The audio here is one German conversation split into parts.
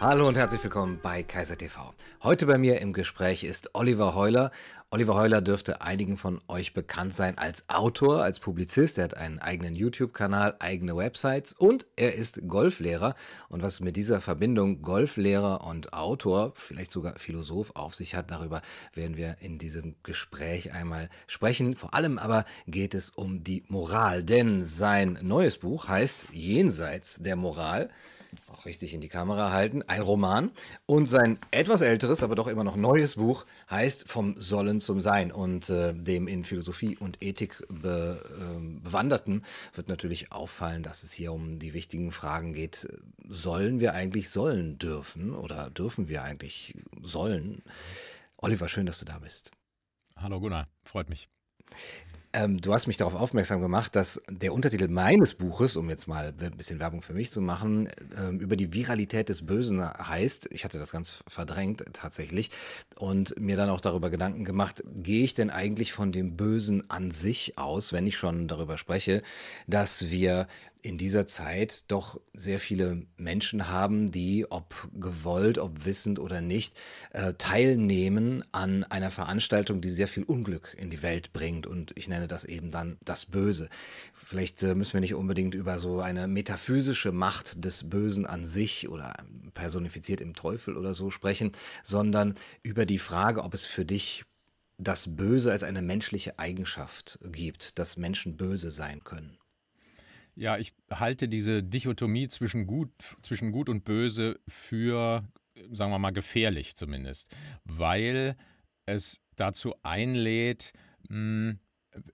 Hallo und herzlich willkommen bei Kaiser TV. Heute bei mir im Gespräch ist Oliver Heuler. Oliver Heuler dürfte einigen von euch bekannt sein als Autor, als Publizist. Er hat einen eigenen YouTube-Kanal, eigene Websites und er ist Golflehrer. Und was mit dieser Verbindung Golflehrer und Autor, vielleicht sogar Philosoph, auf sich hat, darüber werden wir in diesem Gespräch einmal sprechen. Vor allem aber geht es um die Moral, denn sein neues Buch heißt Jenseits der Moral auch richtig in die Kamera halten, ein Roman. Und sein etwas älteres, aber doch immer noch neues Buch heißt Vom Sollen zum Sein. Und äh, dem in Philosophie und Ethik be, äh, Bewanderten wird natürlich auffallen, dass es hier um die wichtigen Fragen geht. Sollen wir eigentlich sollen dürfen oder dürfen wir eigentlich sollen? Oliver, schön, dass du da bist. Hallo Gunnar, freut mich. Ähm, du hast mich darauf aufmerksam gemacht, dass der Untertitel meines Buches, um jetzt mal ein bisschen Werbung für mich zu machen, ähm, über die Viralität des Bösen heißt. Ich hatte das ganz verdrängt tatsächlich und mir dann auch darüber Gedanken gemacht, gehe ich denn eigentlich von dem Bösen an sich aus, wenn ich schon darüber spreche, dass wir in dieser Zeit doch sehr viele Menschen haben, die, ob gewollt, ob wissend oder nicht, äh, teilnehmen an einer Veranstaltung, die sehr viel Unglück in die Welt bringt. Und ich nenne das eben dann das Böse. Vielleicht äh, müssen wir nicht unbedingt über so eine metaphysische Macht des Bösen an sich oder personifiziert im Teufel oder so sprechen, sondern über die Frage, ob es für dich das Böse als eine menschliche Eigenschaft gibt, dass Menschen böse sein können. Ja, ich halte diese Dichotomie zwischen gut, zwischen gut und böse für, sagen wir mal, gefährlich zumindest, weil es dazu einlädt, mh, hm,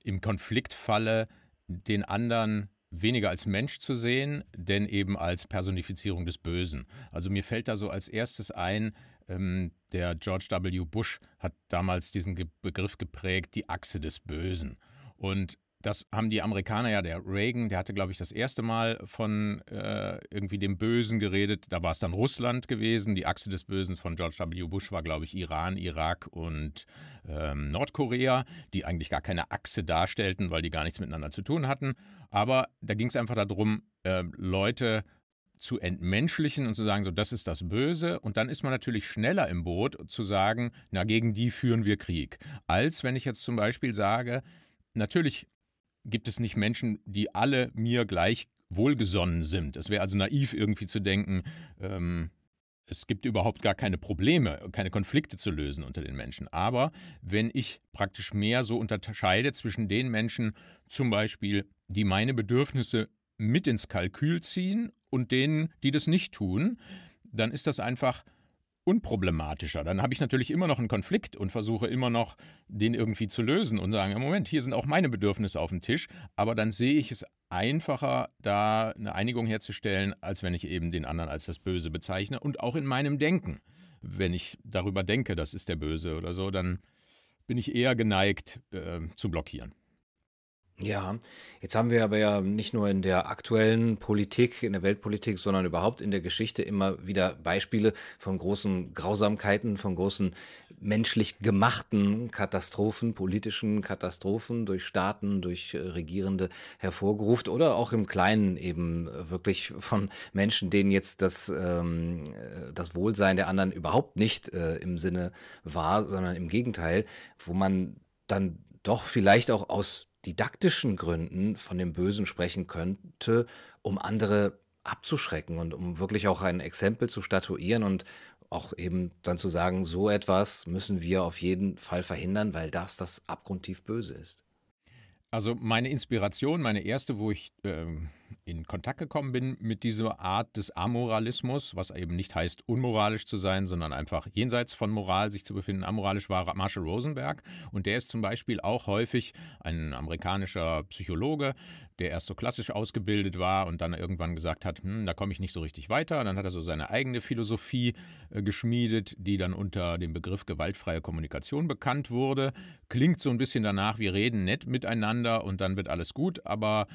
im Konfliktfalle den anderen weniger als Mensch zu sehen, denn eben als Personifizierung des Bösen. Also mir fällt da so als erstes ein, ähm, der George W. Bush hat damals diesen Ge Begriff geprägt, die Achse des Bösen. Und das haben die Amerikaner ja, der Reagan, der hatte, glaube ich, das erste Mal von äh, irgendwie dem Bösen geredet. Da war es dann Russland gewesen. Die Achse des Bösen von George W. Bush war, glaube ich, Iran, Irak und ähm, Nordkorea, die eigentlich gar keine Achse darstellten, weil die gar nichts miteinander zu tun hatten. Aber da ging es einfach darum, äh, Leute zu entmenschlichen und zu sagen, so das ist das Böse. Und dann ist man natürlich schneller im Boot zu sagen, na, gegen die führen wir Krieg. Als wenn ich jetzt zum Beispiel sage, natürlich gibt es nicht Menschen, die alle mir gleich wohlgesonnen sind. Es wäre also naiv irgendwie zu denken, ähm, es gibt überhaupt gar keine Probleme, keine Konflikte zu lösen unter den Menschen. Aber wenn ich praktisch mehr so unterscheide zwischen den Menschen zum Beispiel, die meine Bedürfnisse mit ins Kalkül ziehen und denen, die das nicht tun, dann ist das einfach unproblematischer. Dann habe ich natürlich immer noch einen Konflikt und versuche immer noch, den irgendwie zu lösen und sagen, im Moment, hier sind auch meine Bedürfnisse auf dem Tisch, aber dann sehe ich es einfacher, da eine Einigung herzustellen, als wenn ich eben den anderen als das Böse bezeichne und auch in meinem Denken. Wenn ich darüber denke, das ist der Böse oder so, dann bin ich eher geneigt äh, zu blockieren. Ja, jetzt haben wir aber ja nicht nur in der aktuellen Politik, in der Weltpolitik, sondern überhaupt in der Geschichte immer wieder Beispiele von großen Grausamkeiten, von großen menschlich gemachten Katastrophen, politischen Katastrophen durch Staaten, durch äh, Regierende hervorgerufen oder auch im Kleinen eben äh, wirklich von Menschen, denen jetzt das, ähm, äh, das Wohlsein der anderen überhaupt nicht äh, im Sinne war, sondern im Gegenteil, wo man dann doch vielleicht auch aus didaktischen Gründen von dem Bösen sprechen könnte, um andere abzuschrecken und um wirklich auch ein Exempel zu statuieren und auch eben dann zu sagen, so etwas müssen wir auf jeden Fall verhindern, weil das das abgrundtief Böse ist. Also meine Inspiration, meine erste, wo ich ähm, in Kontakt gekommen bin mit dieser Art des Amoralismus, was eben nicht heißt, unmoralisch zu sein, sondern einfach jenseits von Moral sich zu befinden. Amoralisch war Marshall Rosenberg und der ist zum Beispiel auch häufig ein amerikanischer Psychologe, der erst so klassisch ausgebildet war und dann irgendwann gesagt hat, hm, da komme ich nicht so richtig weiter. Und dann hat er so seine eigene Philosophie äh, geschmiedet, die dann unter dem Begriff gewaltfreie Kommunikation bekannt wurde. Klingt so ein bisschen danach, wir reden nett miteinander und dann wird alles gut, aber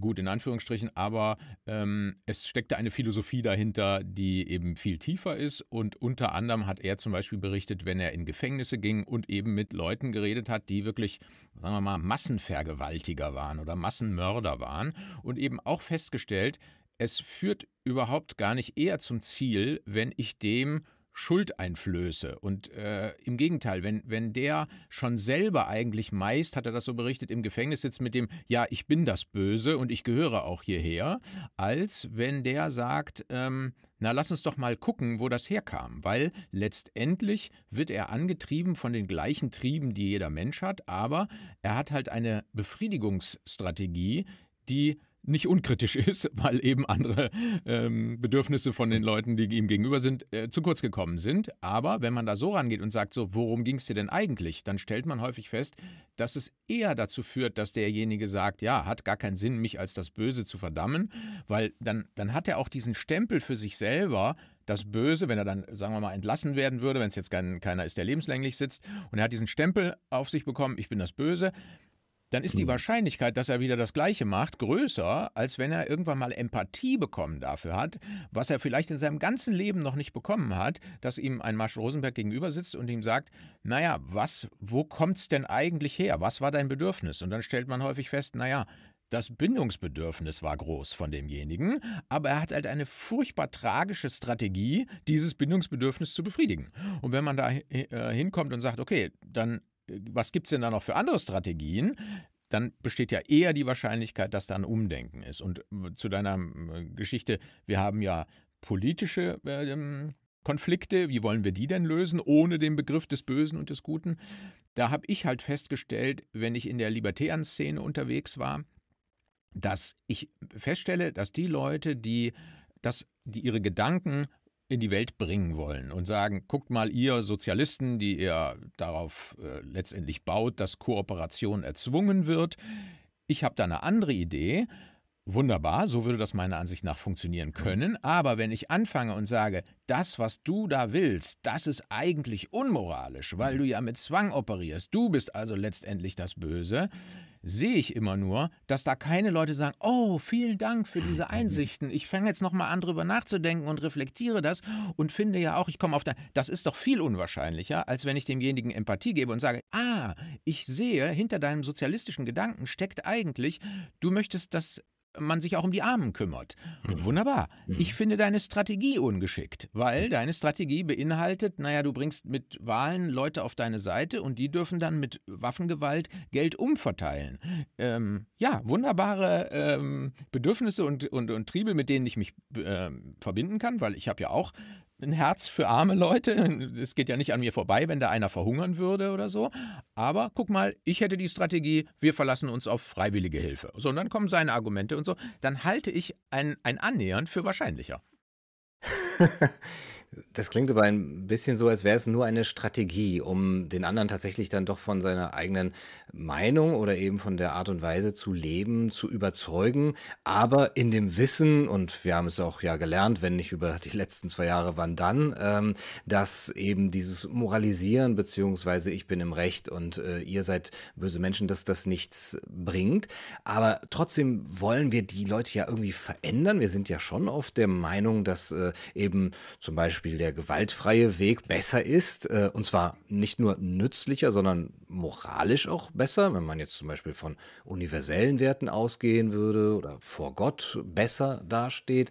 gut in Anführungsstrichen, aber ähm, es steckte eine Philosophie dahinter, die eben viel tiefer ist. Und unter anderem hat er zum Beispiel berichtet, wenn er in Gefängnisse ging und eben mit Leuten geredet hat, die wirklich, sagen wir mal, Massenvergewaltiger waren oder Massenmörder waren und eben auch festgestellt, es führt überhaupt gar nicht eher zum Ziel, wenn ich dem Schuldeinflöße. Und äh, im Gegenteil, wenn, wenn der schon selber eigentlich meist, hat er das so berichtet, im Gefängnis sitzt mit dem, ja, ich bin das Böse und ich gehöre auch hierher, als wenn der sagt, ähm, na lass uns doch mal gucken, wo das herkam, weil letztendlich wird er angetrieben von den gleichen Trieben, die jeder Mensch hat, aber er hat halt eine Befriedigungsstrategie, die nicht unkritisch ist, weil eben andere ähm, Bedürfnisse von den Leuten, die ihm gegenüber sind, äh, zu kurz gekommen sind. Aber wenn man da so rangeht und sagt, so, worum ging es dir denn eigentlich, dann stellt man häufig fest, dass es eher dazu führt, dass derjenige sagt, ja, hat gar keinen Sinn, mich als das Böse zu verdammen, weil dann, dann hat er auch diesen Stempel für sich selber, das Böse, wenn er dann, sagen wir mal, entlassen werden würde, wenn es jetzt kein, keiner ist, der lebenslänglich sitzt, und er hat diesen Stempel auf sich bekommen, ich bin das Böse, dann ist die hm. Wahrscheinlichkeit, dass er wieder das Gleiche macht, größer, als wenn er irgendwann mal Empathie bekommen dafür hat, was er vielleicht in seinem ganzen Leben noch nicht bekommen hat, dass ihm ein Marsch Rosenberg gegenüber sitzt und ihm sagt, naja, was, wo kommt's denn eigentlich her? Was war dein Bedürfnis? Und dann stellt man häufig fest, naja, das Bindungsbedürfnis war groß von demjenigen, aber er hat halt eine furchtbar tragische Strategie, dieses Bindungsbedürfnis zu befriedigen. Und wenn man da äh, hinkommt und sagt, okay, dann was gibt es denn da noch für andere Strategien? dann besteht ja eher die Wahrscheinlichkeit, dass da ein Umdenken ist. Und äh, zu deiner äh, Geschichte, wir haben ja politische ähm, Konflikte, wie wollen wir die denn lösen, ohne den Begriff des Bösen und des Guten? Da habe ich halt festgestellt, wenn ich in der libertären Szene unterwegs war, dass ich feststelle, dass die Leute, die, das, die ihre Gedanken in die Welt bringen wollen und sagen, guckt mal, ihr Sozialisten, die ihr darauf äh, letztendlich baut, dass Kooperation erzwungen wird, ich habe da eine andere Idee. Wunderbar, so würde das meiner Ansicht nach funktionieren mhm. können. Aber wenn ich anfange und sage, das, was du da willst, das ist eigentlich unmoralisch, weil mhm. du ja mit Zwang operierst, du bist also letztendlich das Böse, sehe ich immer nur, dass da keine Leute sagen, oh, vielen Dank für diese Einsichten. Ich fange jetzt nochmal an, drüber nachzudenken und reflektiere das und finde ja auch, ich komme auf der. Das ist doch viel unwahrscheinlicher, als wenn ich demjenigen Empathie gebe und sage, ah, ich sehe, hinter deinem sozialistischen Gedanken steckt eigentlich, du möchtest, dass man sich auch um die Armen kümmert. Mhm. Wunderbar. Mhm. Ich finde deine Strategie ungeschickt, weil deine Strategie beinhaltet, naja, du bringst mit Wahlen Leute auf deine Seite und die dürfen dann mit Waffengewalt Geld umverteilen. Ähm, ja, wunderbare ähm, Bedürfnisse und, und, und Triebe, mit denen ich mich äh, verbinden kann, weil ich habe ja auch ein Herz für arme Leute. Es geht ja nicht an mir vorbei, wenn da einer verhungern würde oder so. Aber guck mal, ich hätte die Strategie, wir verlassen uns auf freiwillige Hilfe. So, und dann kommen seine Argumente und so. Dann halte ich ein, ein Annähern für wahrscheinlicher. Das klingt aber ein bisschen so, als wäre es nur eine Strategie, um den anderen tatsächlich dann doch von seiner eigenen Meinung oder eben von der Art und Weise zu leben, zu überzeugen, aber in dem Wissen, und wir haben es auch ja gelernt, wenn nicht über die letzten zwei Jahre, wann dann, ähm, dass eben dieses Moralisieren beziehungsweise ich bin im Recht und äh, ihr seid böse Menschen, dass das nichts bringt. Aber trotzdem wollen wir die Leute ja irgendwie verändern. Wir sind ja schon oft der Meinung, dass äh, eben zum Beispiel Beispiel der gewaltfreie Weg besser ist, äh, und zwar nicht nur nützlicher, sondern moralisch auch besser, wenn man jetzt zum Beispiel von universellen Werten ausgehen würde oder vor Gott besser dasteht,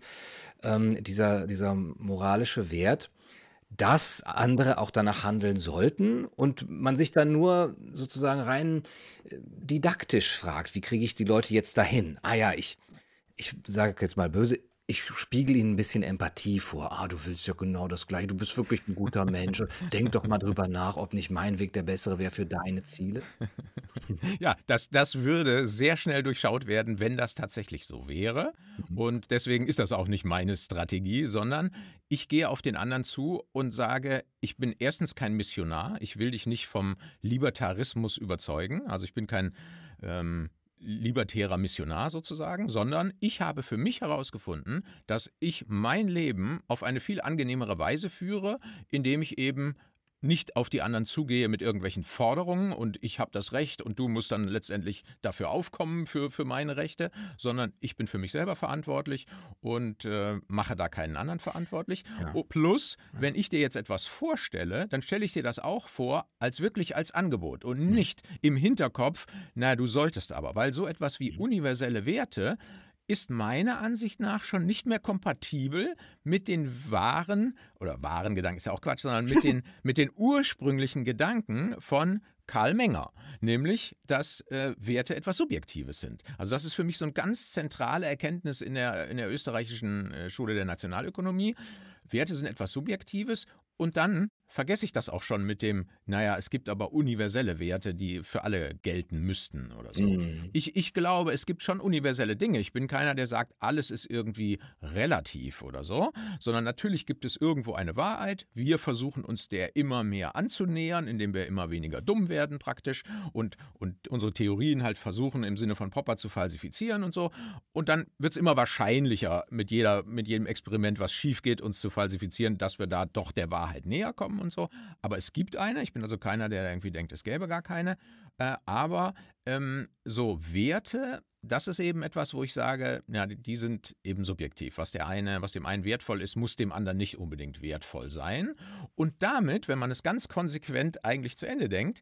ähm, dieser, dieser moralische Wert, dass andere auch danach handeln sollten und man sich dann nur sozusagen rein äh, didaktisch fragt, wie kriege ich die Leute jetzt dahin? Ah ja, ich, ich sage jetzt mal böse, ich spiegel ihnen ein bisschen Empathie vor. Ah, du willst ja genau das Gleiche. Du bist wirklich ein guter Mensch. Denk doch mal drüber nach, ob nicht mein Weg der bessere wäre für deine Ziele. Ja, das, das würde sehr schnell durchschaut werden, wenn das tatsächlich so wäre. Mhm. Und deswegen ist das auch nicht meine Strategie, sondern ich gehe auf den anderen zu und sage, ich bin erstens kein Missionar. Ich will dich nicht vom Libertarismus überzeugen. Also ich bin kein... Ähm, libertärer Missionar sozusagen, sondern ich habe für mich herausgefunden, dass ich mein Leben auf eine viel angenehmere Weise führe, indem ich eben nicht auf die anderen zugehe mit irgendwelchen Forderungen und ich habe das Recht und du musst dann letztendlich dafür aufkommen für, für meine Rechte, sondern ich bin für mich selber verantwortlich und äh, mache da keinen anderen verantwortlich. Ja. Oh, plus, wenn ich dir jetzt etwas vorstelle, dann stelle ich dir das auch vor, als wirklich als Angebot und mhm. nicht im Hinterkopf, na, du solltest aber, weil so etwas wie mhm. universelle Werte ist meiner Ansicht nach schon nicht mehr kompatibel mit den wahren, oder wahren Gedanken ist ja auch Quatsch, sondern mit den, mit den ursprünglichen Gedanken von Karl Menger, nämlich, dass äh, Werte etwas Subjektives sind. Also das ist für mich so eine ganz zentrale Erkenntnis in der, in der österreichischen äh, Schule der Nationalökonomie. Werte sind etwas Subjektives und dann vergesse ich das auch schon mit dem, naja, es gibt aber universelle Werte, die für alle gelten müssten oder so. Mm. Ich, ich glaube, es gibt schon universelle Dinge. Ich bin keiner, der sagt, alles ist irgendwie relativ oder so, sondern natürlich gibt es irgendwo eine Wahrheit. Wir versuchen uns der immer mehr anzunähern, indem wir immer weniger dumm werden praktisch und, und unsere Theorien halt versuchen, im Sinne von Popper zu falsifizieren und so. Und dann wird es immer wahrscheinlicher mit, jeder, mit jedem Experiment, was schief geht, uns zu falsifizieren, dass wir da doch der Wahrheit näher kommen und so. Aber es gibt eine. Ich bin also keiner, der irgendwie denkt, es gäbe gar keine. Äh, aber ähm, so Werte das ist eben etwas, wo ich sage, ja, die sind eben subjektiv. Was der eine, was dem einen wertvoll ist, muss dem anderen nicht unbedingt wertvoll sein. Und damit, wenn man es ganz konsequent eigentlich zu Ende denkt,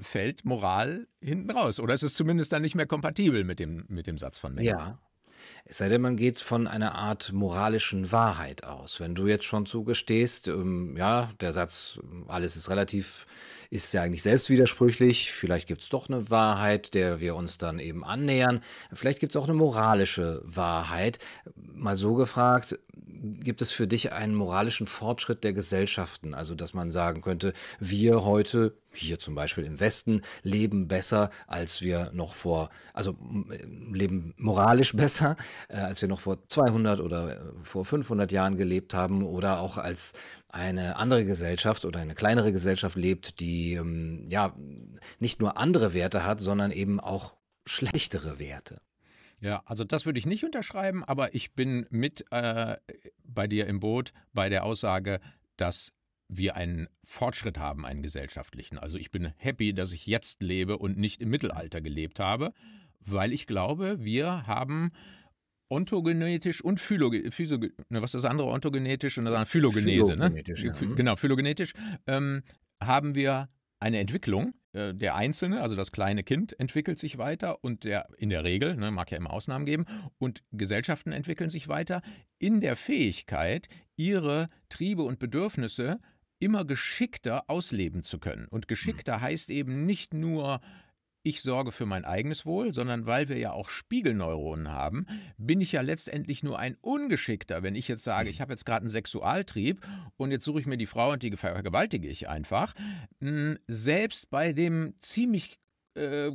fällt Moral hinten raus. Oder es ist zumindest dann nicht mehr kompatibel mit dem, mit dem Satz von Menger. Ja. Es sei denn, man geht von einer Art moralischen Wahrheit aus. Wenn du jetzt schon zugestehst, ähm, ja, der Satz, ähm, alles ist relativ, ist ja eigentlich selbstwidersprüchlich. Vielleicht gibt es doch eine Wahrheit, der wir uns dann eben annähern. Vielleicht gibt es auch eine moralische Wahrheit. Mal so gefragt, gibt es für dich einen moralischen Fortschritt der Gesellschaften? Also, dass man sagen könnte, wir heute hier zum Beispiel im Westen leben besser, als wir noch vor, also äh, leben moralisch besser, äh, als wir noch vor 200 oder äh, vor 500 Jahren gelebt haben oder auch als eine andere Gesellschaft oder eine kleinere Gesellschaft lebt, die ähm, ja nicht nur andere Werte hat, sondern eben auch schlechtere Werte. Ja, also das würde ich nicht unterschreiben, aber ich bin mit äh, bei dir im Boot bei der Aussage, dass wir einen Fortschritt haben, einen gesellschaftlichen. Also ich bin happy, dass ich jetzt lebe und nicht im Mittelalter gelebt habe, weil ich glaube, wir haben ontogenetisch und phylogenetisch, was ist das andere ontogenetisch und das andere phylogenese, ne? phylogenetisch, ne? ja. genau phylogenetisch ähm, haben wir eine Entwicklung. Äh, der Einzelne, also das kleine Kind, entwickelt sich weiter und der in der Regel, ne, mag ja immer Ausnahmen geben, und Gesellschaften entwickeln sich weiter in der Fähigkeit, ihre Triebe und Bedürfnisse immer geschickter ausleben zu können. Und geschickter mhm. heißt eben nicht nur, ich sorge für mein eigenes Wohl, sondern weil wir ja auch Spiegelneuronen haben, bin ich ja letztendlich nur ein Ungeschickter, wenn ich jetzt sage, hm. ich habe jetzt gerade einen Sexualtrieb und jetzt suche ich mir die Frau und die vergewaltige ich einfach. Hm, selbst bei dem ziemlich äh,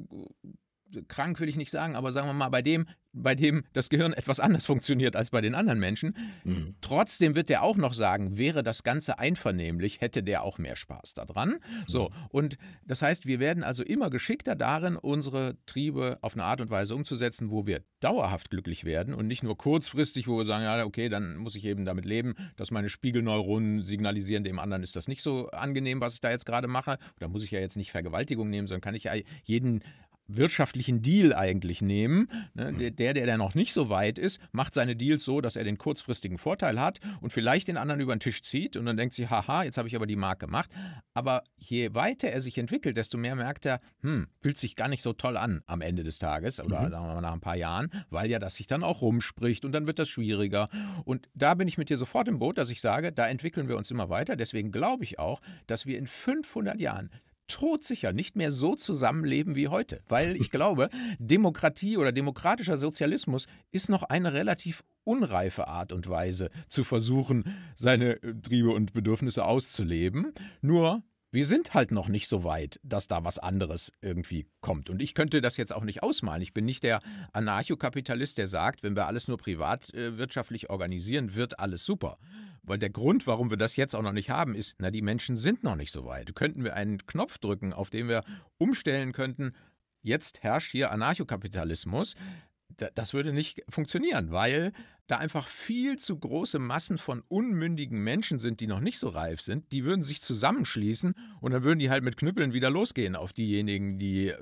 krank will ich nicht sagen, aber sagen wir mal, bei dem bei dem das Gehirn etwas anders funktioniert als bei den anderen Menschen. Mhm. Trotzdem wird der auch noch sagen, wäre das Ganze einvernehmlich, hätte der auch mehr Spaß daran. So, mhm. und das heißt, wir werden also immer geschickter darin, unsere Triebe auf eine Art und Weise umzusetzen, wo wir dauerhaft glücklich werden und nicht nur kurzfristig, wo wir sagen, ja, okay, dann muss ich eben damit leben, dass meine Spiegelneuronen signalisieren, dem anderen ist das nicht so angenehm, was ich da jetzt gerade mache. Da muss ich ja jetzt nicht Vergewaltigung nehmen, sondern kann ich ja jeden wirtschaftlichen Deal eigentlich nehmen. Ne? Hm. Der, der, der noch nicht so weit ist, macht seine Deals so, dass er den kurzfristigen Vorteil hat und vielleicht den anderen über den Tisch zieht und dann denkt sich, haha, jetzt habe ich aber die Mark gemacht. Aber je weiter er sich entwickelt, desto mehr merkt er, hm, fühlt sich gar nicht so toll an am Ende des Tages oder mhm. sagen wir mal nach ein paar Jahren, weil ja das sich dann auch rumspricht und dann wird das schwieriger. Und da bin ich mit dir sofort im Boot, dass ich sage, da entwickeln wir uns immer weiter. Deswegen glaube ich auch, dass wir in 500 Jahren todsicher nicht mehr so zusammenleben wie heute, weil ich glaube, Demokratie oder demokratischer Sozialismus ist noch eine relativ unreife Art und Weise zu versuchen, seine äh, Triebe und Bedürfnisse auszuleben. Nur wir sind halt noch nicht so weit, dass da was anderes irgendwie kommt. Und ich könnte das jetzt auch nicht ausmalen. Ich bin nicht der Anarchokapitalist, der sagt, wenn wir alles nur privatwirtschaftlich organisieren, wird alles super. Weil der Grund, warum wir das jetzt auch noch nicht haben, ist, na, die Menschen sind noch nicht so weit. Könnten wir einen Knopf drücken, auf den wir umstellen könnten, jetzt herrscht hier Anarchokapitalismus, das würde nicht funktionieren, weil da einfach viel zu große Massen von unmündigen Menschen sind, die noch nicht so reif sind. Die würden sich zusammenschließen und dann würden die halt mit Knüppeln wieder losgehen auf diejenigen, die äh,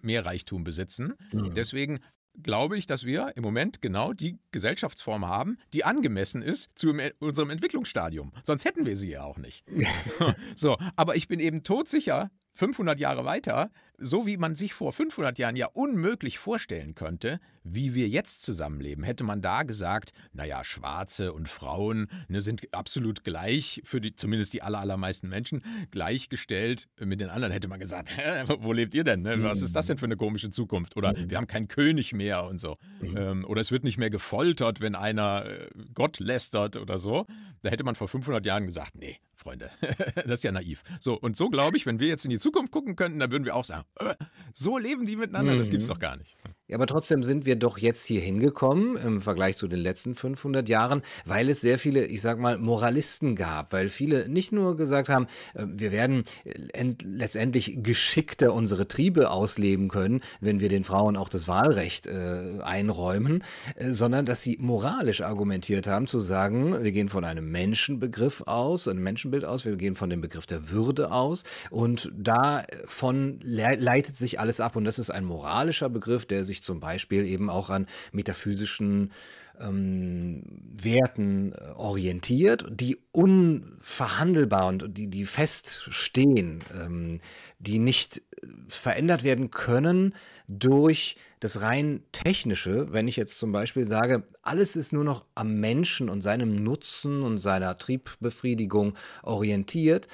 mehr Reichtum besitzen. Mhm. Deswegen glaube ich, dass wir im Moment genau die Gesellschaftsform haben, die angemessen ist zu unserem Entwicklungsstadium. Sonst hätten wir sie ja auch nicht. so, aber ich bin eben todsicher, 500 Jahre weiter, so wie man sich vor 500 Jahren ja unmöglich vorstellen könnte, wie wir jetzt zusammenleben, hätte man da gesagt, naja, Schwarze und Frauen ne, sind absolut gleich, für die, zumindest die allermeisten Menschen, gleichgestellt mit den anderen, hätte man gesagt, wo lebt ihr denn? Ne? Was ist das denn für eine komische Zukunft? Oder mhm. wir haben keinen König mehr und so. Mhm. Ähm, oder es wird nicht mehr gefoltert, wenn einer äh, Gott lästert oder so. Da hätte man vor 500 Jahren gesagt, nee, Freunde. das ist ja naiv. So, und so glaube ich, wenn wir jetzt in die Zukunft gucken könnten, dann würden wir auch sagen, äh, so leben die miteinander, mhm. das es doch gar nicht. Ja, aber trotzdem sind wir doch jetzt hier hingekommen im Vergleich zu den letzten 500 Jahren, weil es sehr viele, ich sag mal, Moralisten gab, weil viele nicht nur gesagt haben, äh, wir werden äh, letztendlich geschickter unsere Triebe ausleben können, wenn wir den Frauen auch das Wahlrecht äh, einräumen, äh, sondern dass sie moralisch argumentiert haben, zu sagen, wir gehen von einem Menschenbegriff aus, einem Menschenbild aus, wir gehen von dem Begriff der Würde aus und davon le leitet sich alles ab und das ist ein moralischer Begriff, der sich sich zum Beispiel eben auch an metaphysischen ähm, Werten äh, orientiert, die unverhandelbar und die, die feststehen, ähm, die nicht äh, verändert werden können durch das rein technische, wenn ich jetzt zum Beispiel sage, alles ist nur noch am Menschen und seinem Nutzen und seiner Triebbefriedigung orientiert,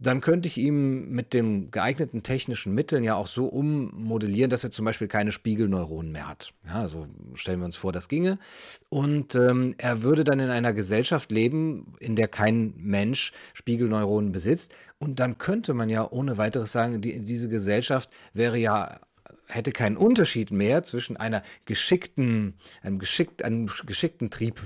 dann könnte ich ihn mit den geeigneten technischen Mitteln ja auch so ummodellieren, dass er zum Beispiel keine Spiegelneuronen mehr hat. Ja, so also stellen wir uns vor, das ginge. Und ähm, er würde dann in einer Gesellschaft leben, in der kein Mensch Spiegelneuronen besitzt. Und dann könnte man ja ohne weiteres sagen, die, diese Gesellschaft wäre ja hätte keinen Unterschied mehr zwischen einer geschickten, einem, geschickt, einem geschickten Trieb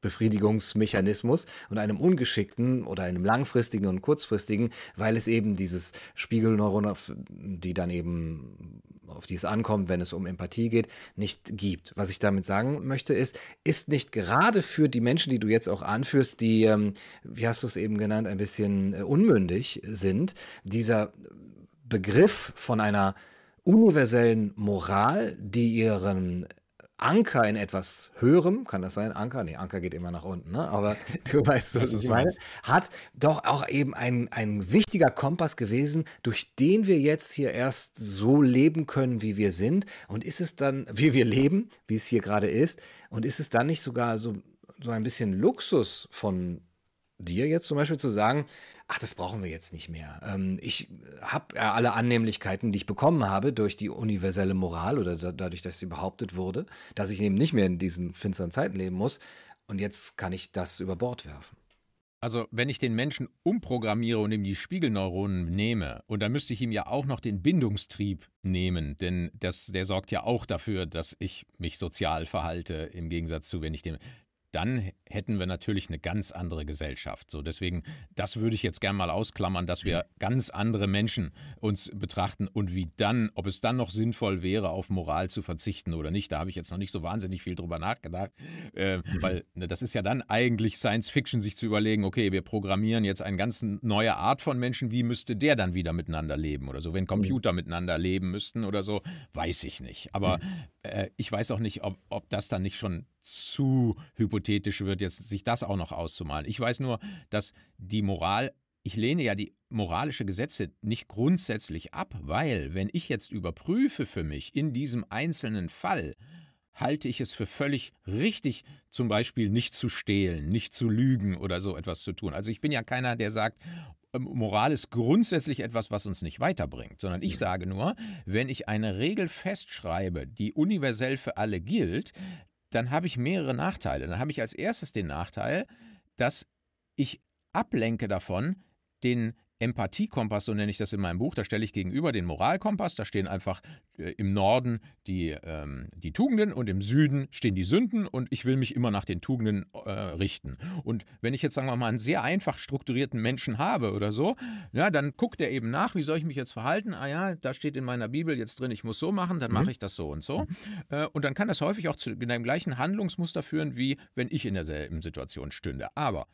Befriedigungsmechanismus und einem ungeschickten oder einem langfristigen und kurzfristigen, weil es eben dieses Spiegelneuron, auf, die dann eben auf die ankommt, wenn es um Empathie geht, nicht gibt. Was ich damit sagen möchte ist, ist nicht gerade für die Menschen, die du jetzt auch anführst, die, ähm, wie hast du es eben genannt, ein bisschen äh, unmündig sind, dieser Begriff von einer universellen Moral, die ihren Anker in etwas Höherem, kann das sein? Anker? Nee, Anker geht immer nach unten, ne? aber du weißt, was ich meine. Hat doch auch eben ein, ein wichtiger Kompass gewesen, durch den wir jetzt hier erst so leben können, wie wir sind. Und ist es dann, wie wir leben, wie es hier gerade ist, und ist es dann nicht sogar so, so ein bisschen Luxus von dir jetzt zum Beispiel zu sagen, ach, das brauchen wir jetzt nicht mehr. Ähm, ich äh, habe äh, alle Annehmlichkeiten, die ich bekommen habe durch die universelle Moral oder da, dadurch, dass sie behauptet wurde, dass ich eben nicht mehr in diesen finsteren Zeiten leben muss. Und jetzt kann ich das über Bord werfen. Also, wenn ich den Menschen umprogrammiere und ihm die Spiegelneuronen nehme, und dann müsste ich ihm ja auch noch den Bindungstrieb nehmen, denn das, der sorgt ja auch dafür, dass ich mich sozial verhalte, im Gegensatz zu, wenn ich dem dann hätten wir natürlich eine ganz andere Gesellschaft. So deswegen, das würde ich jetzt gerne mal ausklammern, dass wir mhm. ganz andere Menschen uns betrachten und wie dann, ob es dann noch sinnvoll wäre, auf Moral zu verzichten oder nicht. Da habe ich jetzt noch nicht so wahnsinnig viel drüber nachgedacht, äh, mhm. weil ne, das ist ja dann eigentlich Science Fiction, sich zu überlegen, okay, wir programmieren jetzt eine ganz neue Art von Menschen. Wie müsste der dann wieder miteinander leben oder so? Wenn mhm. Computer miteinander leben müssten oder so, weiß ich nicht. Aber äh, ich weiß auch nicht, ob, ob das dann nicht schon zu hypothetisch hypothetisch wird, jetzt sich das auch noch auszumalen. Ich weiß nur, dass die Moral, ich lehne ja die moralische Gesetze nicht grundsätzlich ab, weil wenn ich jetzt überprüfe für mich in diesem einzelnen Fall, halte ich es für völlig richtig, zum Beispiel nicht zu stehlen, nicht zu lügen oder so etwas zu tun. Also ich bin ja keiner, der sagt, ähm, Moral ist grundsätzlich etwas, was uns nicht weiterbringt, sondern ich mhm. sage nur, wenn ich eine Regel festschreibe, die universell für alle gilt, dann habe ich mehrere Nachteile. Dann habe ich als erstes den Nachteil, dass ich ablenke davon, den Empathiekompass, so nenne ich das in meinem Buch, da stelle ich gegenüber den Moralkompass, da stehen einfach äh, im Norden die, ähm, die Tugenden und im Süden stehen die Sünden und ich will mich immer nach den Tugenden äh, richten. Und wenn ich jetzt, sagen wir mal, einen sehr einfach strukturierten Menschen habe oder so, ja, dann guckt er eben nach, wie soll ich mich jetzt verhalten? Ah ja, da steht in meiner Bibel jetzt drin, ich muss so machen, dann mhm. mache ich das so und so. Mhm. Äh, und dann kann das häufig auch zu dem gleichen Handlungsmuster führen, wie wenn ich in derselben Situation stünde. Aber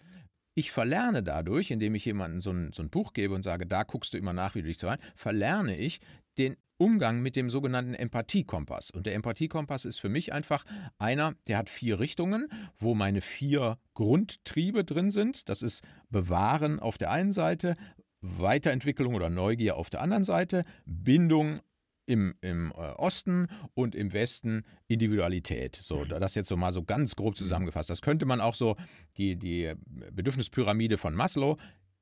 ich verlerne dadurch, indem ich jemandem so ein, so ein Buch gebe und sage, da guckst du immer nach, wie du dich so rein, verlerne ich den Umgang mit dem sogenannten Empathiekompass. Und der Empathiekompass ist für mich einfach einer, der hat vier Richtungen, wo meine vier Grundtriebe drin sind. Das ist Bewahren auf der einen Seite, Weiterentwicklung oder Neugier auf der anderen Seite, Bindung im, im äh, Osten und im Westen Individualität. So, mhm. das jetzt so mal so ganz grob mhm. zusammengefasst. Das könnte man auch so, die, die Bedürfnispyramide von Maslow,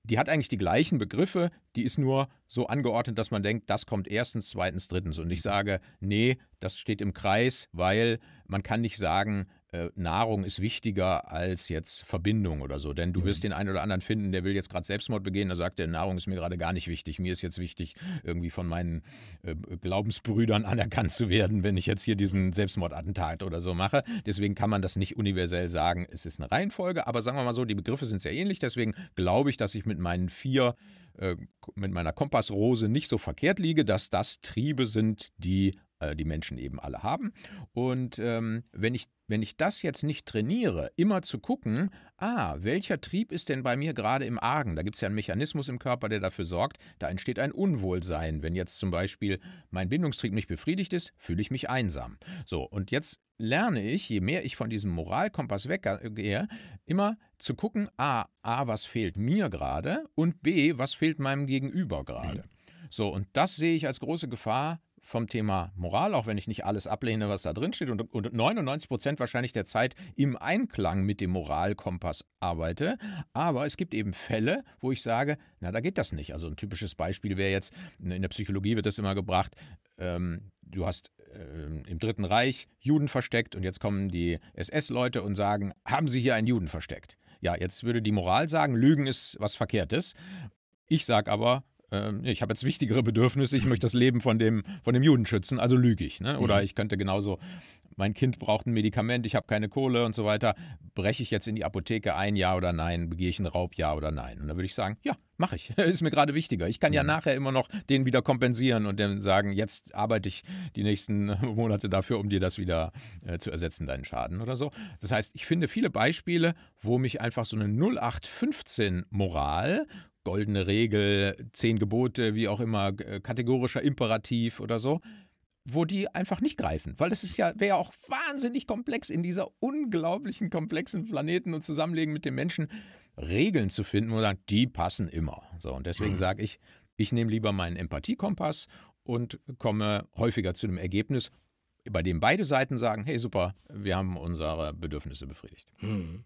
die hat eigentlich die gleichen Begriffe, die ist nur so angeordnet, dass man denkt, das kommt erstens, zweitens, drittens. Und ich mhm. sage, nee, das steht im Kreis, weil man kann nicht sagen, äh, Nahrung ist wichtiger als jetzt Verbindung oder so. Denn du wirst mhm. den einen oder anderen finden, der will jetzt gerade Selbstmord begehen, da sagt er, Nahrung ist mir gerade gar nicht wichtig. Mir ist jetzt wichtig, irgendwie von meinen äh, Glaubensbrüdern anerkannt zu werden, wenn ich jetzt hier diesen Selbstmordattentat oder so mache. Deswegen kann man das nicht universell sagen, es ist eine Reihenfolge, aber sagen wir mal so, die Begriffe sind sehr ähnlich. Deswegen glaube ich, dass ich mit meinen vier, äh, mit meiner Kompassrose nicht so verkehrt liege, dass das Triebe sind, die äh, die Menschen eben alle haben. Und ähm, wenn ich wenn ich das jetzt nicht trainiere, immer zu gucken, ah, welcher Trieb ist denn bei mir gerade im Argen? Da gibt es ja einen Mechanismus im Körper, der dafür sorgt, da entsteht ein Unwohlsein. Wenn jetzt zum Beispiel mein Bindungstrieb nicht befriedigt ist, fühle ich mich einsam. So, und jetzt lerne ich, je mehr ich von diesem Moralkompass weggehe, immer zu gucken, a, ah, a, was fehlt mir gerade und b, was fehlt meinem Gegenüber gerade. So, und das sehe ich als große Gefahr, vom Thema Moral, auch wenn ich nicht alles ablehne, was da drin steht und, und 99 Prozent wahrscheinlich der Zeit im Einklang mit dem Moralkompass arbeite. Aber es gibt eben Fälle, wo ich sage, na, da geht das nicht. Also ein typisches Beispiel wäre jetzt, in der Psychologie wird das immer gebracht, ähm, du hast ähm, im Dritten Reich Juden versteckt und jetzt kommen die SS-Leute und sagen, haben sie hier einen Juden versteckt? Ja, jetzt würde die Moral sagen, Lügen ist was Verkehrtes. Ich sage aber, ähm, ich habe jetzt wichtigere Bedürfnisse, ich möchte das Leben von dem, von dem Juden schützen, also lüge ich. Ne? Oder mhm. ich könnte genauso, mein Kind braucht ein Medikament, ich habe keine Kohle und so weiter. Breche ich jetzt in die Apotheke ein, ja oder nein? Begehe ich einen Raub, ja oder nein? Und dann würde ich sagen, ja, mache ich. Ist mir gerade wichtiger. Ich kann ja mhm. nachher immer noch den wieder kompensieren und dann sagen, jetzt arbeite ich die nächsten Monate dafür, um dir das wieder äh, zu ersetzen, deinen Schaden oder so. Das heißt, ich finde viele Beispiele, wo mich einfach so eine 0815 Moral goldene Regel, zehn Gebote, wie auch immer, äh, kategorischer Imperativ oder so, wo die einfach nicht greifen. Weil das ja, wäre ja auch wahnsinnig komplex, in dieser unglaublichen, komplexen Planeten und Zusammenlegen mit den Menschen Regeln zu finden, wo man sagt, die passen immer. So, und deswegen mhm. sage ich, ich nehme lieber meinen Empathiekompass und komme häufiger zu einem Ergebnis, bei dem beide Seiten sagen, hey super, wir haben unsere Bedürfnisse befriedigt. Mhm.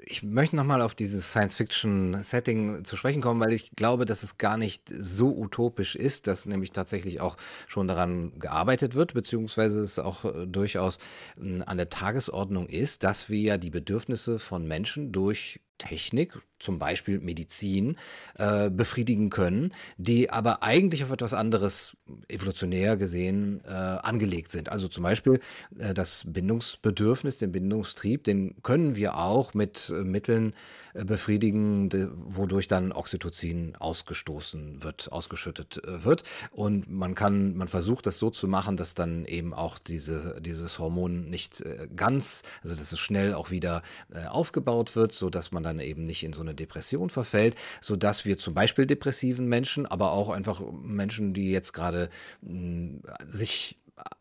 Ich möchte nochmal auf dieses Science-Fiction-Setting zu sprechen kommen, weil ich glaube, dass es gar nicht so utopisch ist, dass nämlich tatsächlich auch schon daran gearbeitet wird, beziehungsweise es auch äh, durchaus hm, an der Tagesordnung ist, dass wir ja die Bedürfnisse von Menschen durch Technik, zum Beispiel Medizin, äh, befriedigen können, die aber eigentlich auf etwas anderes evolutionär gesehen äh, angelegt sind. Also zum Beispiel äh, das Bindungsbedürfnis, den Bindungstrieb, den können wir auch mit äh, Mitteln äh, befriedigen, de, wodurch dann Oxytocin ausgestoßen wird, ausgeschüttet äh, wird. Und man kann, man versucht das so zu machen, dass dann eben auch diese, dieses Hormon nicht ganz, also dass es schnell auch wieder aufgebaut wird, sodass man dann dann eben nicht in so eine Depression verfällt, sodass wir zum Beispiel depressiven Menschen, aber auch einfach Menschen, die jetzt gerade mm, sich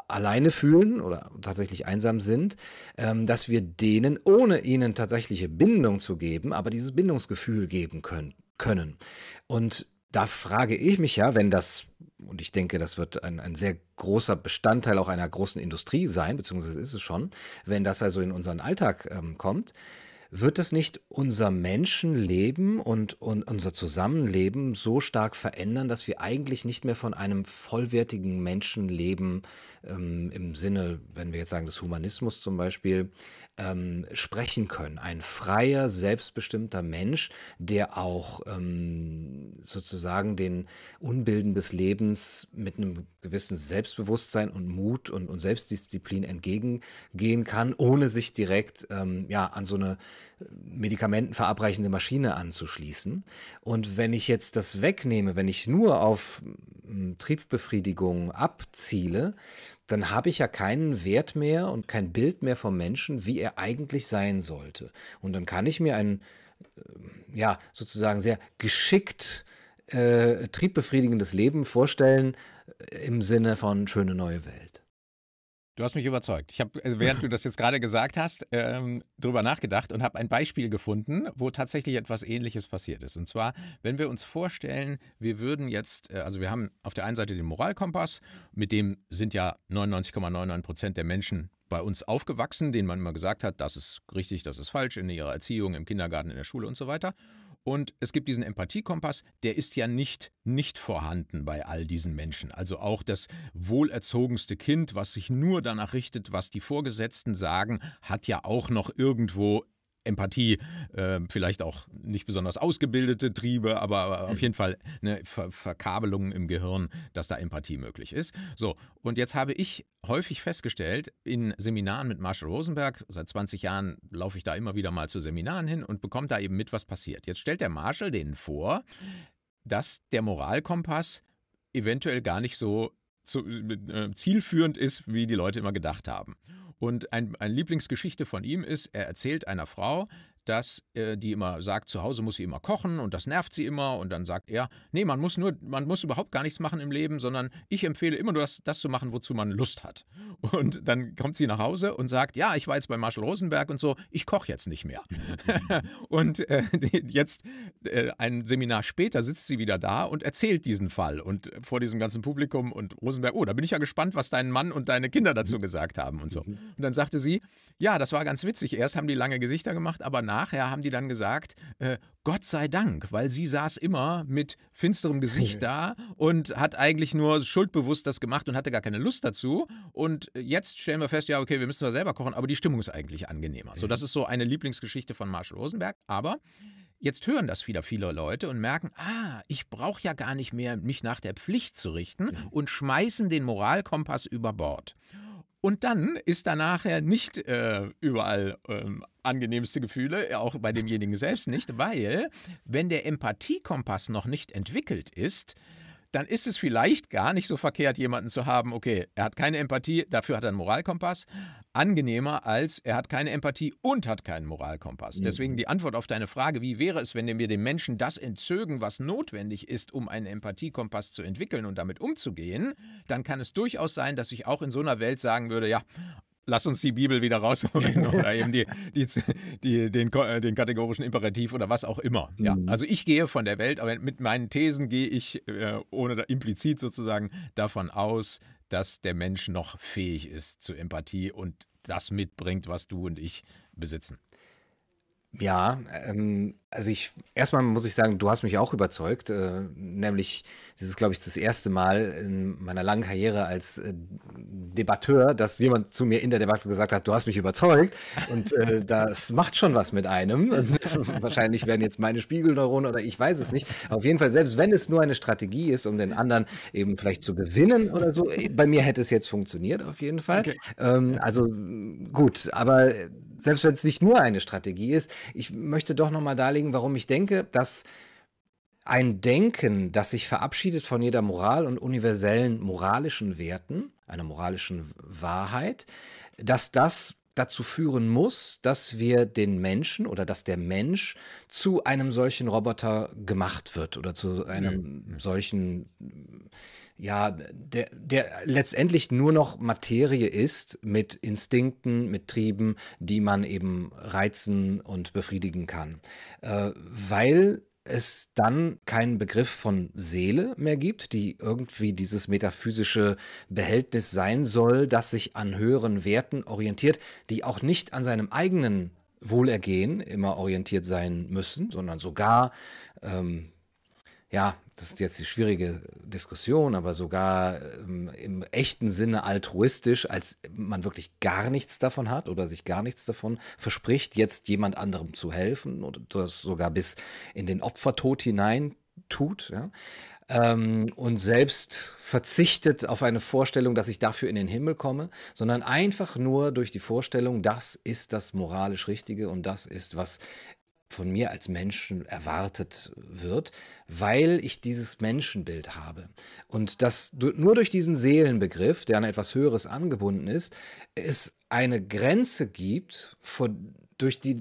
alleine fühlen oder tatsächlich einsam sind, ähm, dass wir denen, ohne ihnen tatsächliche Bindung zu geben, aber dieses Bindungsgefühl geben können. Und da frage ich mich ja, wenn das, und ich denke, das wird ein, ein sehr großer Bestandteil auch einer großen Industrie sein, beziehungsweise ist es schon, wenn das also in unseren Alltag ähm, kommt, wird es nicht unser Menschenleben und, und, unser Zusammenleben so stark verändern, dass wir eigentlich nicht mehr von einem vollwertigen Menschenleben ähm, im Sinne, wenn wir jetzt sagen, des Humanismus zum Beispiel, ähm, sprechen können? Ein freier, selbstbestimmter Mensch, der auch ähm, sozusagen den Unbilden des Lebens mit einem gewissen Selbstbewusstsein und Mut und, und Selbstdisziplin entgegengehen kann, ohne sich direkt ähm, ja, an so eine medikamentenverabreichende Maschine anzuschließen. Und wenn ich jetzt das wegnehme, wenn ich nur auf hm, Triebbefriedigung abziele, dann habe ich ja keinen Wert mehr und kein Bild mehr vom Menschen, wie er eigentlich sein sollte. Und dann kann ich mir ein, äh, ja, sozusagen sehr geschickt äh, triebbefriedigendes Leben vorstellen äh, im Sinne von schöne neue Welt. Du hast mich überzeugt. Ich habe, äh, während du das jetzt gerade gesagt hast, ähm, drüber nachgedacht und habe ein Beispiel gefunden, wo tatsächlich etwas Ähnliches passiert ist. Und zwar, wenn wir uns vorstellen, wir würden jetzt, äh, also wir haben auf der einen Seite den Moralkompass, mit dem sind ja 99,99 Prozent der Menschen bei uns aufgewachsen, denen man immer gesagt hat, das ist richtig, das ist falsch in ihrer Erziehung, im Kindergarten, in der Schule und so weiter. Und es gibt diesen Empathiekompass, der ist ja nicht nicht vorhanden bei all diesen Menschen. Also auch das wohlerzogenste Kind, was sich nur danach richtet, was die Vorgesetzten sagen, hat ja auch noch irgendwo Empathie, äh, vielleicht auch nicht besonders ausgebildete Triebe, aber hm. auf jeden Fall eine Ver Verkabelung im Gehirn, dass da Empathie möglich ist. So, und jetzt habe ich häufig festgestellt, in Seminaren mit Marshall Rosenberg, seit 20 Jahren laufe ich da immer wieder mal zu Seminaren hin und bekomme da eben mit, was passiert. Jetzt stellt der Marshall denen vor, dass der Moralkompass eventuell gar nicht so zu, äh, zielführend ist, wie die Leute immer gedacht haben. Und ein, eine Lieblingsgeschichte von ihm ist, er erzählt einer Frau, dass äh, die immer sagt, zu Hause muss sie immer kochen und das nervt sie immer. Und dann sagt er, nee, man muss nur, man muss überhaupt gar nichts machen im Leben, sondern ich empfehle immer nur das, das zu machen, wozu man Lust hat. Und dann kommt sie nach Hause und sagt, ja, ich war jetzt bei Marshall Rosenberg und so, ich koche jetzt nicht mehr. und äh, jetzt äh, ein Seminar später sitzt sie wieder da und erzählt diesen Fall und äh, vor diesem ganzen Publikum und Rosenberg, oh, da bin ich ja gespannt, was dein Mann und deine Kinder dazu gesagt haben und so. Mhm. Und dann sagte sie, ja, das war ganz witzig. Erst haben die lange Gesichter gemacht, aber nein, nachher haben die dann gesagt, äh, Gott sei Dank, weil sie saß immer mit finsterem Gesicht da und hat eigentlich nur schuldbewusst das gemacht und hatte gar keine Lust dazu. Und jetzt stellen wir fest, ja, okay, wir müssen zwar selber kochen, aber die Stimmung ist eigentlich angenehmer. So, das ist so eine Lieblingsgeschichte von Marshall Rosenberg. Aber Jetzt hören das wieder viele Leute und merken, ah, ich brauche ja gar nicht mehr, mich nach der Pflicht zu richten und schmeißen den Moralkompass über Bord. Und dann ist da nachher nicht äh, überall ähm, angenehmste Gefühle, äh, auch bei demjenigen selbst nicht, weil wenn der Empathiekompass noch nicht entwickelt ist, dann ist es vielleicht gar nicht so verkehrt, jemanden zu haben, okay, er hat keine Empathie, dafür hat er einen Moralkompass, angenehmer, als er hat keine Empathie und hat keinen Moralkompass. Mhm. Deswegen die Antwort auf deine Frage, wie wäre es, wenn wir den Menschen das entzögen, was notwendig ist, um einen Empathiekompass zu entwickeln und damit umzugehen, dann kann es durchaus sein, dass ich auch in so einer Welt sagen würde, ja, lass uns die Bibel wieder rausholen oder eben die, die, die, den, äh, den kategorischen Imperativ oder was auch immer. Ja, mhm. also ich gehe von der Welt, aber mit meinen Thesen gehe ich, äh, ohne da implizit sozusagen, davon aus, dass der Mensch noch fähig ist zu Empathie und das mitbringt, was du und ich besitzen. Ja, ähm, also ich, erstmal muss ich sagen, du hast mich auch überzeugt. Äh, nämlich, das ist, glaube ich, das erste Mal in meiner langen Karriere als äh, Debatteur, dass jemand zu mir in der Debatte gesagt hat, du hast mich überzeugt. Und äh, das macht schon was mit einem. Wahrscheinlich werden jetzt meine Spiegelneuronen oder ich weiß es nicht. Auf jeden Fall, selbst wenn es nur eine Strategie ist, um den anderen eben vielleicht zu gewinnen oder so, äh, bei mir hätte es jetzt funktioniert, auf jeden Fall. Okay. Ähm, also gut, aber selbst wenn es nicht nur eine Strategie ist, ich möchte doch nochmal darlegen, nahelegen, warum ich denke, dass ein Denken, das sich verabschiedet von jeder Moral und universellen moralischen Werten, einer moralischen Wahrheit, dass das dazu führen muss, dass wir den Menschen oder dass der Mensch zu einem solchen Roboter gemacht wird oder zu einem mhm. solchen ja, der, der letztendlich nur noch Materie ist mit Instinkten, mit Trieben, die man eben reizen und befriedigen kann. Äh, weil es dann keinen Begriff von Seele mehr gibt, die irgendwie dieses metaphysische Behältnis sein soll, das sich an höheren Werten orientiert, die auch nicht an seinem eigenen Wohlergehen immer orientiert sein müssen, sondern sogar ähm, ja, das ist jetzt die schwierige Diskussion, aber sogar ähm, im echten Sinne altruistisch, als man wirklich gar nichts davon hat oder sich gar nichts davon verspricht, jetzt jemand anderem zu helfen oder das sogar bis in den Opfertod hinein tut. Ja? Ähm, und selbst verzichtet auf eine Vorstellung, dass ich dafür in den Himmel komme, sondern einfach nur durch die Vorstellung, das ist das moralisch Richtige und das ist, was von mir als Menschen erwartet wird, weil ich dieses Menschenbild habe. Und dass nur durch diesen Seelenbegriff, der an etwas Höheres angebunden ist, es eine Grenze gibt, vor durch die,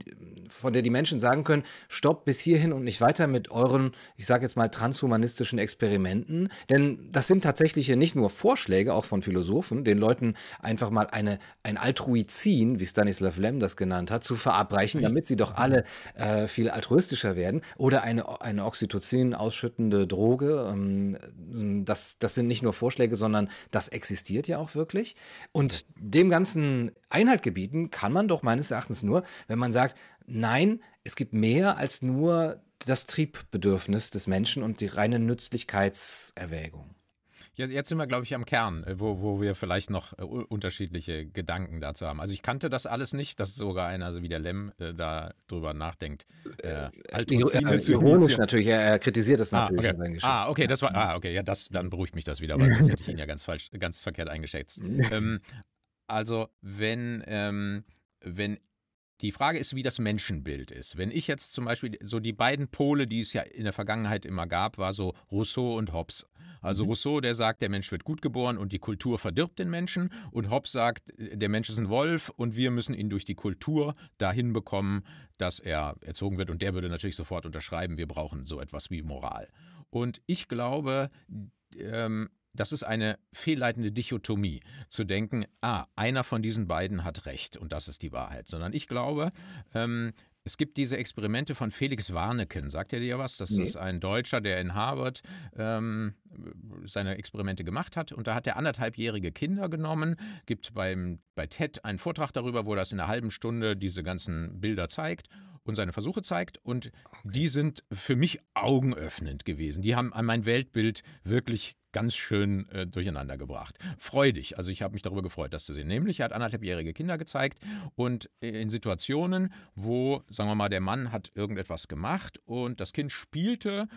von der die Menschen sagen können, stopp bis hierhin und nicht weiter mit euren, ich sage jetzt mal, transhumanistischen Experimenten. Denn das sind tatsächlich hier nicht nur Vorschläge, auch von Philosophen, den Leuten einfach mal eine, ein Altruizin, wie Stanislav Lem das genannt hat, zu verabreichen, damit sie doch alle äh, viel altruistischer werden. Oder eine, eine Oxytocin ausschüttende Droge. Ähm, das, das sind nicht nur Vorschläge, sondern das existiert ja auch wirklich. Und dem ganzen Einhalt gebieten kann man doch meines Erachtens nur, wenn man sagt, nein, es gibt mehr als nur das Triebbedürfnis des Menschen und die reine Nützlichkeitserwägung. Jetzt sind wir, glaube ich, am Kern, äh, wo, wo wir vielleicht noch äh, unterschiedliche Gedanken dazu haben. Also ich kannte das alles nicht, dass sogar einer so wie der Lem äh, da drüber nachdenkt. Äh, äh, halt äh ironisch natürlich, er, kritisiert das ah, natürlich. Ah, okay, ah, okay das war, ah, okay, ja, das, dann beruhigt mich das wieder, weil sonst hätte ich ihn ja ganz falsch, ganz verkehrt eingeschätzt. ähm, also wenn, ähm, wenn die Frage ist, wie das Menschenbild ist. Wenn ich jetzt zum Beispiel so die beiden Pole, die es ja in der Vergangenheit immer gab, war so Rousseau und Hobbes. Also mhm. Rousseau, der sagt, der Mensch wird gut geboren und die Kultur verdirbt den Menschen. Und Hobbes sagt, der Mensch ist ein Wolf und wir müssen ihn durch die Kultur dahin bekommen, dass er erzogen wird. Und der würde natürlich sofort unterschreiben, wir brauchen so etwas wie Moral. Und ich glaube, ähm, das ist eine fehlleitende Dichotomie, zu denken, ah, einer von diesen beiden hat recht und das ist die Wahrheit, sondern ich glaube, ähm, es gibt diese Experimente von Felix Warneken. Sagt er dir was? Das nee. ist ein Deutscher, der in Harvard ähm, seine Experimente gemacht hat. Und da hat er anderthalbjährige Kinder genommen, gibt beim, bei TED einen Vortrag darüber, wo er das in einer halben Stunde diese ganzen Bilder zeigt und seine Versuche zeigt. Und okay. die sind für mich augenöffnend gewesen. Die haben an mein Weltbild wirklich ganz schön äh, durcheinander gebracht. Freudig, also ich habe mich darüber gefreut, das zu sehen. Nämlich, er hat anderthalbjährige Kinder gezeigt und äh, in Situationen, wo, sagen wir mal, der Mann hat irgendetwas gemacht und das Kind spielte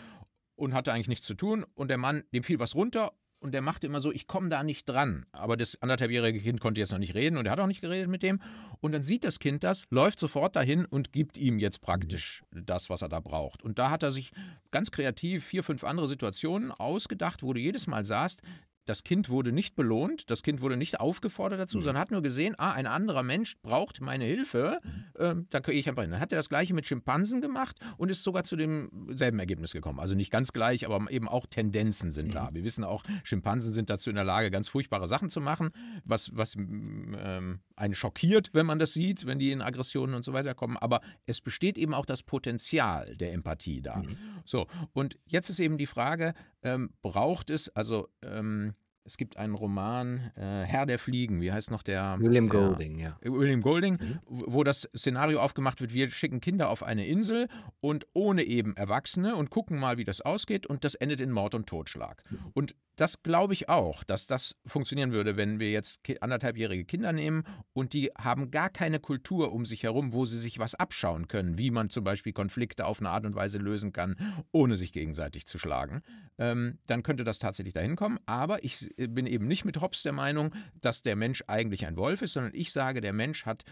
und hatte eigentlich nichts zu tun und der Mann, dem fiel was runter und der machte immer so, ich komme da nicht dran. Aber das anderthalbjährige Kind konnte jetzt noch nicht reden und er hat auch nicht geredet mit dem. Und dann sieht das Kind das, läuft sofort dahin und gibt ihm jetzt praktisch das, was er da braucht. Und da hat er sich ganz kreativ vier, fünf andere Situationen ausgedacht, wo du jedes Mal sahst, das Kind wurde nicht belohnt, das Kind wurde nicht aufgefordert dazu, mhm. sondern hat nur gesehen, ah, ein anderer Mensch braucht meine Hilfe, mhm. ähm, dann gehe ich einfach hin. Dann hat er das gleiche mit Schimpansen gemacht und ist sogar zu demselben Ergebnis gekommen. Also nicht ganz gleich, aber eben auch Tendenzen sind mhm. da. Wir wissen auch, Schimpansen sind dazu in der Lage, ganz furchtbare Sachen zu machen, was, was ähm, einen schockiert, wenn man das sieht, wenn die in Aggressionen und so weiter kommen. Aber es besteht eben auch das Potenzial der Empathie da. Mhm. So, und jetzt ist eben die Frage, ähm, braucht es, also ähm, es gibt einen Roman, äh, Herr der Fliegen, wie heißt noch der? William der, Golding, ja. Äh, William Golding, mhm. wo das Szenario aufgemacht wird, wir schicken Kinder auf eine Insel und ohne eben Erwachsene und gucken mal, wie das ausgeht und das endet in Mord und Totschlag. Mhm. Und das glaube ich auch, dass das funktionieren würde, wenn wir jetzt anderthalbjährige Kinder nehmen und die haben gar keine Kultur um sich herum, wo sie sich was abschauen können, wie man zum Beispiel Konflikte auf eine Art und Weise lösen kann, ohne sich gegenseitig zu schlagen. Ähm, dann könnte das tatsächlich dahin kommen. Aber ich bin eben nicht mit Hobbes der Meinung, dass der Mensch eigentlich ein Wolf ist, sondern ich sage, der Mensch hat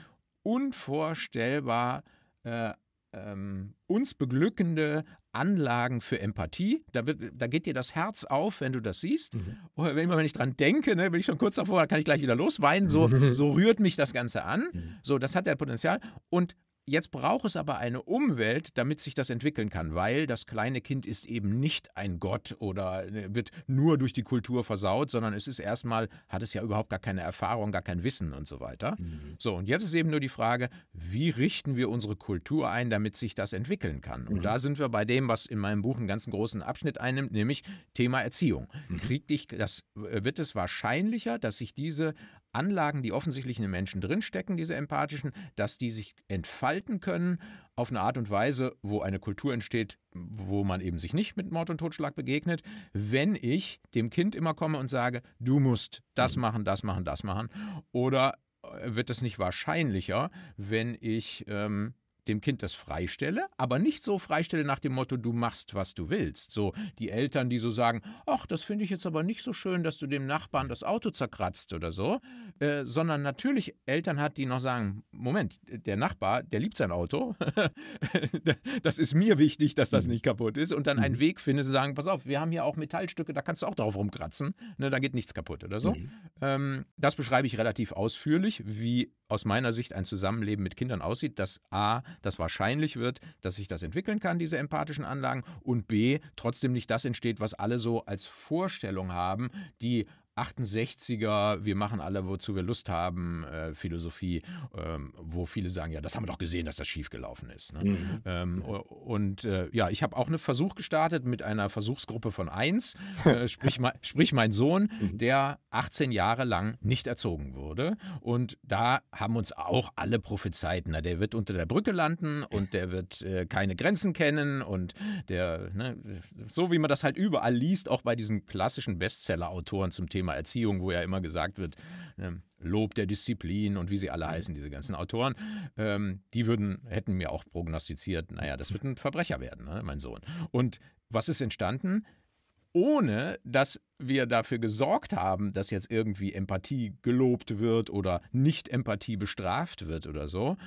unvorstellbar äh, ähm, uns beglückende Anlagen für Empathie. Da, wird, da, geht dir das Herz auf, wenn du das siehst. Mhm. Oder oh, wenn, wenn ich dran denke, ne, bin ich schon kurz davor, kann ich gleich wieder losweinen. So, so rührt mich das Ganze an. Mhm. So, das hat der Potenzial. Und Jetzt braucht es aber eine Umwelt, damit sich das entwickeln kann, weil das kleine Kind ist eben nicht ein Gott oder äh, wird nur durch die Kultur versaut, sondern es ist erstmal, hat es ja überhaupt gar keine Erfahrung, gar kein Wissen und so weiter. Mhm. So, und jetzt ist eben nur die Frage, wie richten wir unsere Kultur ein, damit sich das entwickeln kann? Und mhm. da sind wir bei dem, was in meinem Buch einen ganzen großen Abschnitt einnimmt, nämlich Thema Erziehung. Mhm. Kriegt dich, das äh, wird es wahrscheinlicher, dass sich diese Anlagen, die offensichtlich in den Menschen drinstecken, diese empathischen, dass die sich entfalten können auf eine Art und Weise, wo eine Kultur entsteht, wo man eben sich nicht mit Mord und Totschlag begegnet, wenn ich dem Kind immer komme und sage, du musst das mhm. machen, das machen, das machen. Oder äh, wird es nicht wahrscheinlicher, wenn ich ähm, dem Kind das freistelle, aber nicht so freistelle nach dem Motto, du machst, was du willst. So die Eltern, die so sagen, ach, das finde ich jetzt aber nicht so schön, dass du dem Nachbarn das Auto zerkratzt oder so, äh, sondern natürlich Eltern hat, die noch sagen, Moment, der Nachbar, der liebt sein Auto, das ist mir wichtig, dass das mhm. nicht kaputt ist und dann einen mhm. Weg finde zu sagen, pass auf, wir haben hier auch Metallstücke, da kannst du auch drauf rumkratzen, ne, da geht nichts kaputt oder so. Mhm. Ähm, das beschreibe ich relativ ausführlich, wie aus meiner Sicht ein Zusammenleben mit Kindern aussieht, dass a, das wahrscheinlich wird, dass sich das entwickeln kann, diese empathischen Anlagen, und b, trotzdem nicht das entsteht, was alle so als Vorstellung haben, die 68er, wir machen alle, wozu wir Lust haben, äh, Philosophie, ähm, wo viele sagen, ja, das haben wir doch gesehen, dass das schiefgelaufen ist. Ne? Mhm. Ähm, und äh, ja, ich habe auch einen Versuch gestartet mit einer Versuchsgruppe von 1, äh, sprich, mein, sprich mein Sohn, mhm. der 18 Jahre lang nicht erzogen wurde. Und da haben uns auch alle prophezeit, na, der wird unter der Brücke landen und der wird äh, keine Grenzen kennen und der, ne, so wie man das halt überall liest, auch bei diesen klassischen Bestseller-Autoren zum Thema Thema Erziehung, wo ja immer gesagt wird, ähm, Lob der Disziplin und wie sie alle mhm. heißen, diese ganzen Autoren, ähm, die würden, hätten mir auch prognostiziert, naja, das wird ein Verbrecher werden, ne, mein Sohn. Und was ist entstanden? Ohne dass wir dafür gesorgt haben, dass jetzt irgendwie Empathie gelobt wird oder Nicht-Empathie bestraft wird oder so,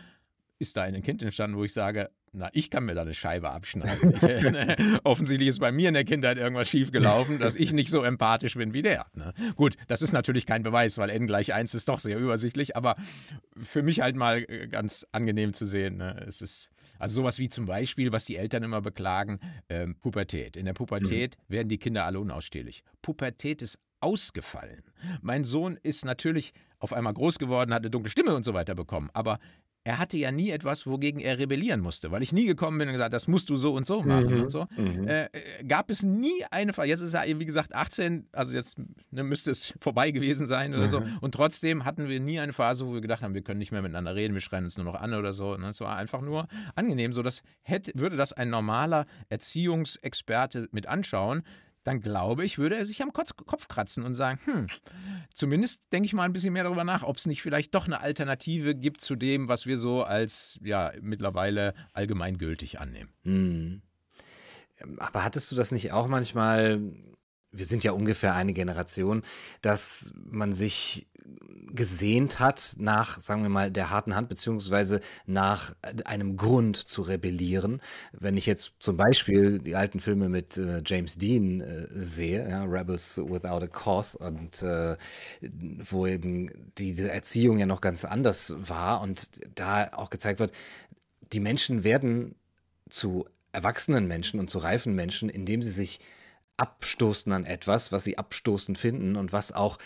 ist da ein Kind entstanden, wo ich sage, na, ich kann mir da eine Scheibe abschneiden. Äh, offensichtlich ist bei mir in der Kindheit irgendwas schiefgelaufen, dass ich nicht so empathisch bin wie der. Ne? Gut, das ist natürlich kein Beweis, weil n gleich 1 ist doch sehr übersichtlich, aber für mich halt mal äh, ganz angenehm zu sehen. Ne? Es ist also sowas wie zum Beispiel, was die Eltern immer beklagen, ähm, Pubertät. In der Pubertät mhm. werden die Kinder alle unausstehlich. Pubertät ist ausgefallen. Mein Sohn ist natürlich auf einmal groß geworden, hat eine dunkle Stimme und so weiter bekommen, aber er hatte ja nie etwas, wogegen er rebellieren musste, weil ich nie gekommen bin und gesagt, das musst du so und so mhm. machen mhm. und so. Mhm. Äh, äh, gab es nie eine Frage. Jetzt ist er, wie gesagt, 18, also jetzt ne, müsste es vorbei gewesen sein oder mhm. so. Und trotzdem hatten wir nie eine Phase, wo wir gedacht haben, wir können nicht mehr miteinander reden, wir schreien uns nur noch an oder so. Ne? Es war einfach nur angenehm. So, das hätte, würde das ein normaler Erziehungsexperte mit anschauen dann glaube ich, würde er sich am Kopf kratzen und sagen, hm, zumindest denke ich mal ein bisschen mehr darüber nach, ob es nicht vielleicht doch eine Alternative gibt zu dem, was wir so als ja mittlerweile allgemeingültig annehmen. Hm. Aber hattest du das nicht auch manchmal, wir sind ja ungefähr eine Generation, dass man sich gesehnt hat nach, sagen wir mal, der harten Hand, beziehungsweise nach äh, einem Grund zu rebellieren. Wenn ich jetzt zum Beispiel die alten Filme mit äh, James Dean äh, sehe, ja, Rebels Without a Cause, und äh, wo eben die Erziehung ja noch ganz anders war und da auch gezeigt wird, die Menschen werden zu erwachsenen Menschen und zu reifen Menschen, indem sie sich abstoßen an etwas, was sie abstoßend finden und was auch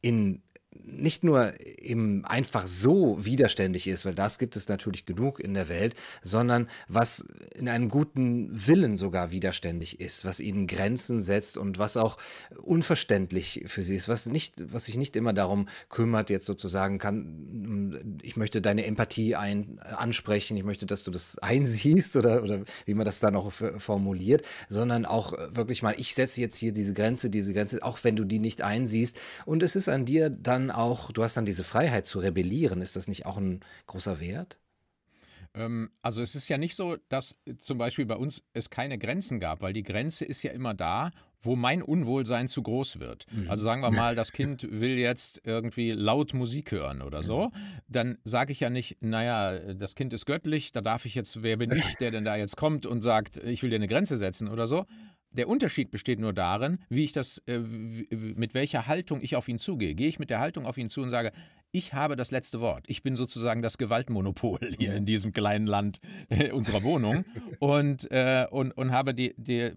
in nicht nur eben einfach so widerständig ist, weil das gibt es natürlich genug in der Welt, sondern was in einem guten Willen sogar widerständig ist, was ihnen Grenzen setzt und was auch unverständlich für sie ist, was nicht, was sich nicht immer darum kümmert, jetzt sozusagen kann, ich möchte deine Empathie ein, ansprechen, ich möchte, dass du das einsiehst oder, oder wie man das dann auch formuliert, sondern auch wirklich mal, ich setze jetzt hier diese Grenze, diese Grenze, auch wenn du die nicht einsiehst und es ist an dir dann dann auch, du hast dann diese Freiheit zu rebellieren. Ist das nicht auch ein großer Wert? Ähm, also es ist ja nicht so, dass zum Beispiel bei uns es keine Grenzen gab, weil die Grenze ist ja immer da, wo mein Unwohlsein zu groß wird. Mhm. Also sagen wir mal, das Kind will jetzt irgendwie laut Musik hören oder so, genau. dann sage ich ja nicht, naja, das Kind ist göttlich, da darf ich jetzt, wer bin ich, der denn da jetzt kommt und sagt, ich will dir eine Grenze setzen oder so, der Unterschied besteht nur darin, wie ich das, äh, mit welcher Haltung ich auf ihn zugehe. Gehe ich mit der Haltung auf ihn zu und sage, ich habe das letzte Wort. Ich bin sozusagen das Gewaltmonopol hier in diesem kleinen Land äh, unserer Wohnung und, äh, und, und habe die, die,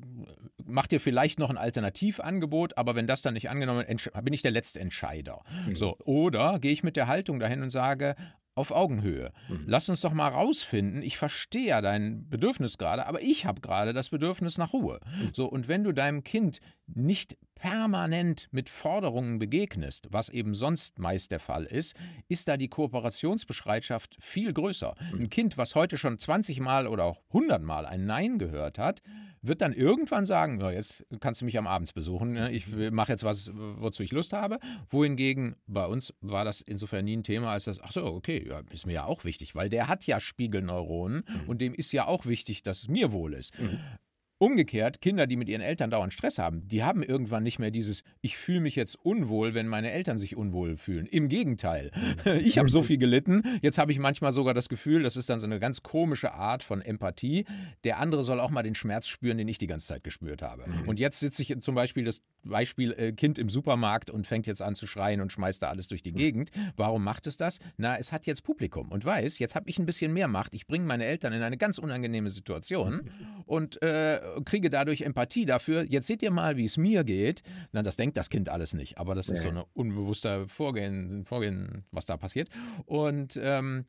mach dir vielleicht noch ein Alternativangebot, aber wenn das dann nicht angenommen wird, bin ich der letzte Entscheider. Mhm. So. Oder gehe ich mit der Haltung dahin und sage, auf Augenhöhe. Mhm. Lass uns doch mal rausfinden, ich verstehe ja dein Bedürfnis gerade, aber ich habe gerade das Bedürfnis nach Ruhe. Mhm. So, und wenn du deinem Kind nicht permanent mit Forderungen begegnest, was eben sonst meist der Fall ist, ist da die Kooperationsbeschreitschaft viel größer. Hm. Ein Kind, was heute schon 20 Mal oder auch 100 Mal ein Nein gehört hat, wird dann irgendwann sagen, ja, jetzt kannst du mich am Abend besuchen, ne? ich mache jetzt was, wozu ich Lust habe. Wohingegen bei uns war das insofern nie ein Thema, als das, ach so, okay, ja, ist mir ja auch wichtig, weil der hat ja Spiegelneuronen mhm. und dem ist ja auch wichtig, dass es mir wohl ist. Mhm. Umgekehrt, Kinder, die mit ihren Eltern dauernd Stress haben, die haben irgendwann nicht mehr dieses, ich fühle mich jetzt unwohl, wenn meine Eltern sich unwohl fühlen. Im Gegenteil, ich habe so viel gelitten, jetzt habe ich manchmal sogar das Gefühl, das ist dann so eine ganz komische Art von Empathie, der andere soll auch mal den Schmerz spüren, den ich die ganze Zeit gespürt habe. Mhm. Und jetzt sitze ich zum Beispiel das Beispiel äh, Kind im Supermarkt und fängt jetzt an zu schreien und schmeißt da alles durch die mhm. Gegend. Warum macht es das? Na, es hat jetzt Publikum und weiß, jetzt habe ich ein bisschen mehr Macht, ich bringe meine Eltern in eine ganz unangenehme Situation mhm. und äh, kriege dadurch Empathie dafür. Jetzt seht ihr mal, wie es mir geht. Na, das denkt das Kind alles nicht, aber das ist so ein unbewusster Vorgehen, Vorgehen, was da passiert. Und ähm,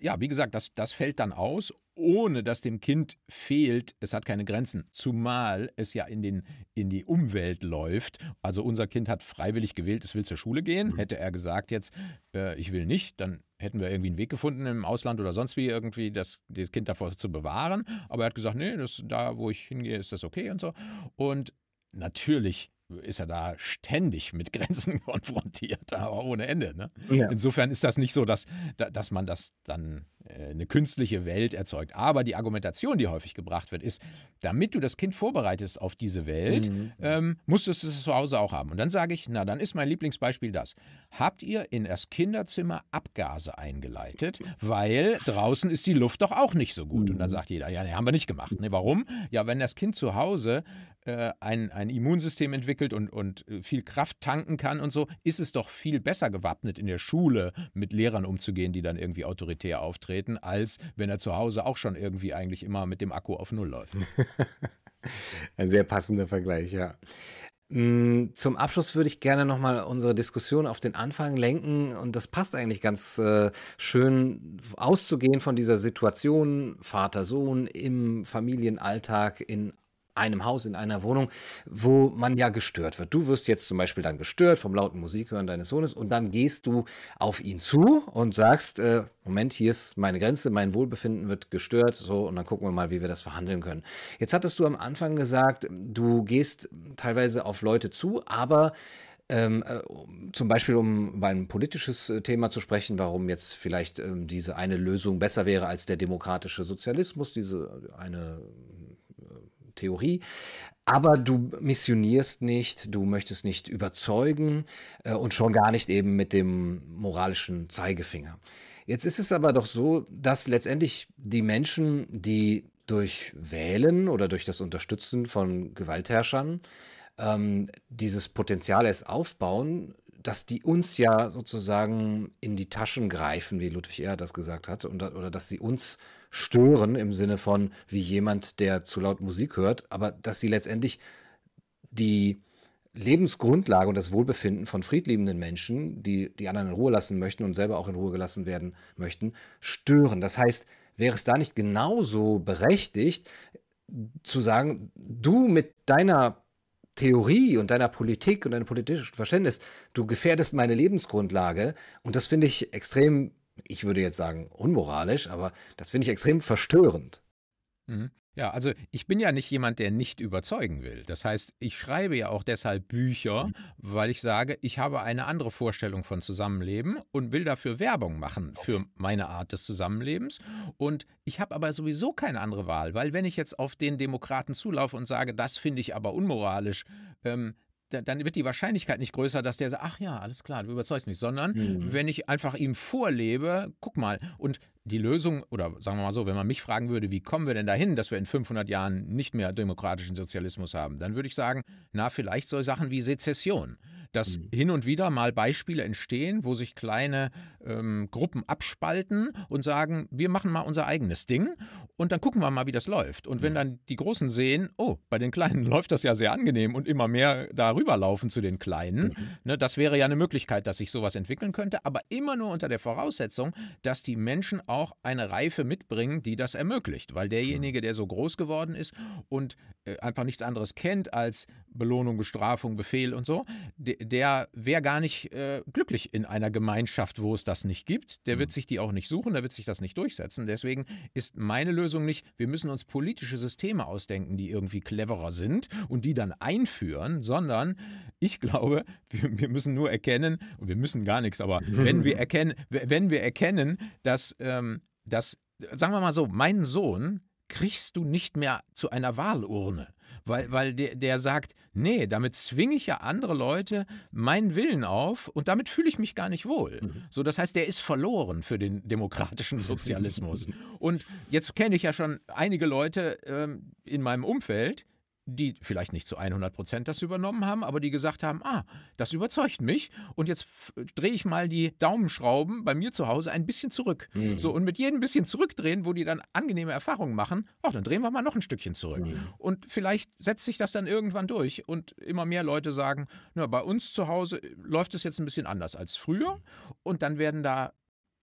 ja, wie gesagt, das, das fällt dann aus, ohne dass dem Kind fehlt, es hat keine Grenzen. Zumal es ja in, den, in die Umwelt läuft. Also unser Kind hat freiwillig gewählt, es will zur Schule gehen. Mhm. Hätte er gesagt jetzt, äh, ich will nicht, dann hätten wir irgendwie einen Weg gefunden im Ausland oder sonst wie irgendwie das, das Kind davor zu bewahren. Aber er hat gesagt, nee, das, da wo ich hingehe, ist das okay und so. Und natürlich ist er da ständig mit Grenzen konfrontiert, aber ohne Ende. Ne? Ja. Insofern ist das nicht so, dass, dass man das dann äh, eine künstliche Welt erzeugt. Aber die Argumentation, die häufig gebracht wird, ist, damit du das Kind vorbereitest auf diese Welt, mhm. ähm, musstest du es zu Hause auch haben. Und dann sage ich, na, dann ist mein Lieblingsbeispiel das. Habt ihr in das Kinderzimmer Abgase eingeleitet, weil draußen ist die Luft doch auch nicht so gut? Mhm. Und dann mhm. sagt jeder, ja, nee, haben wir nicht gemacht. Nee, warum? Ja, wenn das Kind zu Hause äh, ein, ein Immunsystem entwickelt und, und viel Kraft tanken kann und so, ist es doch viel besser gewappnet in der Schule mit Lehrern umzugehen, die dann irgendwie autoritär auftreten treten, als wenn er zu Hause auch schon irgendwie eigentlich immer mit dem Akku auf Null läuft. Ein sehr passender Vergleich, ja. Mm, zum Abschluss würde ich gerne nochmal unsere Diskussion auf den Anfang lenken und das passt eigentlich ganz äh, schön auszugehen von dieser Situation Vater-Sohn im Familienalltag in einem Haus, in einer Wohnung, wo man ja gestört wird. Du wirst jetzt zum Beispiel dann gestört vom lauten Musikhören deines Sohnes und dann gehst du auf ihn zu und sagst, äh, Moment, hier ist meine Grenze, mein Wohlbefinden wird gestört, so, und dann gucken wir mal, wie wir das verhandeln können. Jetzt hattest du am Anfang gesagt, du gehst teilweise auf Leute zu, aber ähm, äh, zum Beispiel, um über ein politisches äh, Thema zu sprechen, warum jetzt vielleicht ähm, diese eine Lösung besser wäre als der demokratische Sozialismus, diese eine Theorie. Aber du missionierst nicht, du möchtest nicht überzeugen äh, und schon gar nicht eben mit dem moralischen Zeigefinger. Jetzt ist es aber doch so, dass letztendlich die Menschen, die durch Wählen oder durch das Unterstützen von Gewaltherrschern ähm, dieses Potenzial erst aufbauen, dass die uns ja sozusagen in die Taschen greifen, wie Ludwig Erhard das gesagt hat, und, oder dass sie uns stören im Sinne von wie jemand, der zu laut Musik hört, aber dass sie letztendlich die Lebensgrundlage und das Wohlbefinden von friedliebenden Menschen, die die anderen in Ruhe lassen möchten und selber auch in Ruhe gelassen werden möchten, stören. Das heißt, wäre es da nicht genauso berechtigt zu sagen, du mit deiner Theorie und deiner Politik und deinem politischen Verständnis, du gefährdest meine Lebensgrundlage und das finde ich extrem ich würde jetzt sagen unmoralisch, aber das finde ich extrem verstörend. Mhm. Ja, also ich bin ja nicht jemand, der nicht überzeugen will. Das heißt, ich schreibe ja auch deshalb Bücher, mhm. weil ich sage, ich habe eine andere Vorstellung von Zusammenleben und will dafür Werbung machen für meine Art des Zusammenlebens. Und ich habe aber sowieso keine andere Wahl, weil wenn ich jetzt auf den Demokraten zulaufe und sage, das finde ich aber unmoralisch, ähm, dann wird die Wahrscheinlichkeit nicht größer, dass der sagt, ach ja, alles klar, du überzeugst mich, sondern mhm. wenn ich einfach ihm vorlebe, guck mal, und die Lösung, oder sagen wir mal so, wenn man mich fragen würde, wie kommen wir denn dahin, dass wir in 500 Jahren nicht mehr demokratischen Sozialismus haben, dann würde ich sagen, na, vielleicht so Sachen wie Sezession, dass mhm. hin und wieder mal Beispiele entstehen, wo sich kleine ähm, Gruppen abspalten und sagen, wir machen mal unser eigenes Ding und dann gucken wir mal, wie das läuft. Und wenn dann die Großen sehen, oh, bei den Kleinen läuft das ja sehr angenehm und immer mehr darüber laufen zu den Kleinen, mhm. ne, das wäre ja eine Möglichkeit, dass sich sowas entwickeln könnte, aber immer nur unter der Voraussetzung, dass die Menschen auch eine Reife mitbringen, die das ermöglicht. Weil derjenige, hm. der so groß geworden ist und äh, einfach nichts anderes kennt als Belohnung, Bestrafung, Befehl und so, der wäre gar nicht äh, glücklich in einer Gemeinschaft, wo es das nicht gibt. Der wird hm. sich die auch nicht suchen, der wird sich das nicht durchsetzen. Deswegen ist meine Lösung nicht, wir müssen uns politische Systeme ausdenken, die irgendwie cleverer sind und die dann einführen, sondern ich glaube, wir, wir müssen nur erkennen, und wir müssen gar nichts, aber wenn wir erkennen, wenn wir erkennen, dass äh, ähm, dass, sagen wir mal so, meinen Sohn kriegst du nicht mehr zu einer Wahlurne, weil, weil der, der sagt, nee, damit zwinge ich ja andere Leute meinen Willen auf und damit fühle ich mich gar nicht wohl. Mhm. So, das heißt, der ist verloren für den demokratischen Sozialismus. und jetzt kenne ich ja schon einige Leute ähm, in meinem Umfeld, die vielleicht nicht zu 100 Prozent das übernommen haben, aber die gesagt haben, ah, das überzeugt mich und jetzt drehe ich mal die Daumenschrauben bei mir zu Hause ein bisschen zurück. Mhm. So und mit jedem bisschen zurückdrehen, wo die dann angenehme Erfahrungen machen, auch dann drehen wir mal noch ein Stückchen zurück. Mhm. Und vielleicht setzt sich das dann irgendwann durch und immer mehr Leute sagen, na, bei uns zu Hause äh, läuft es jetzt ein bisschen anders als früher und dann werden da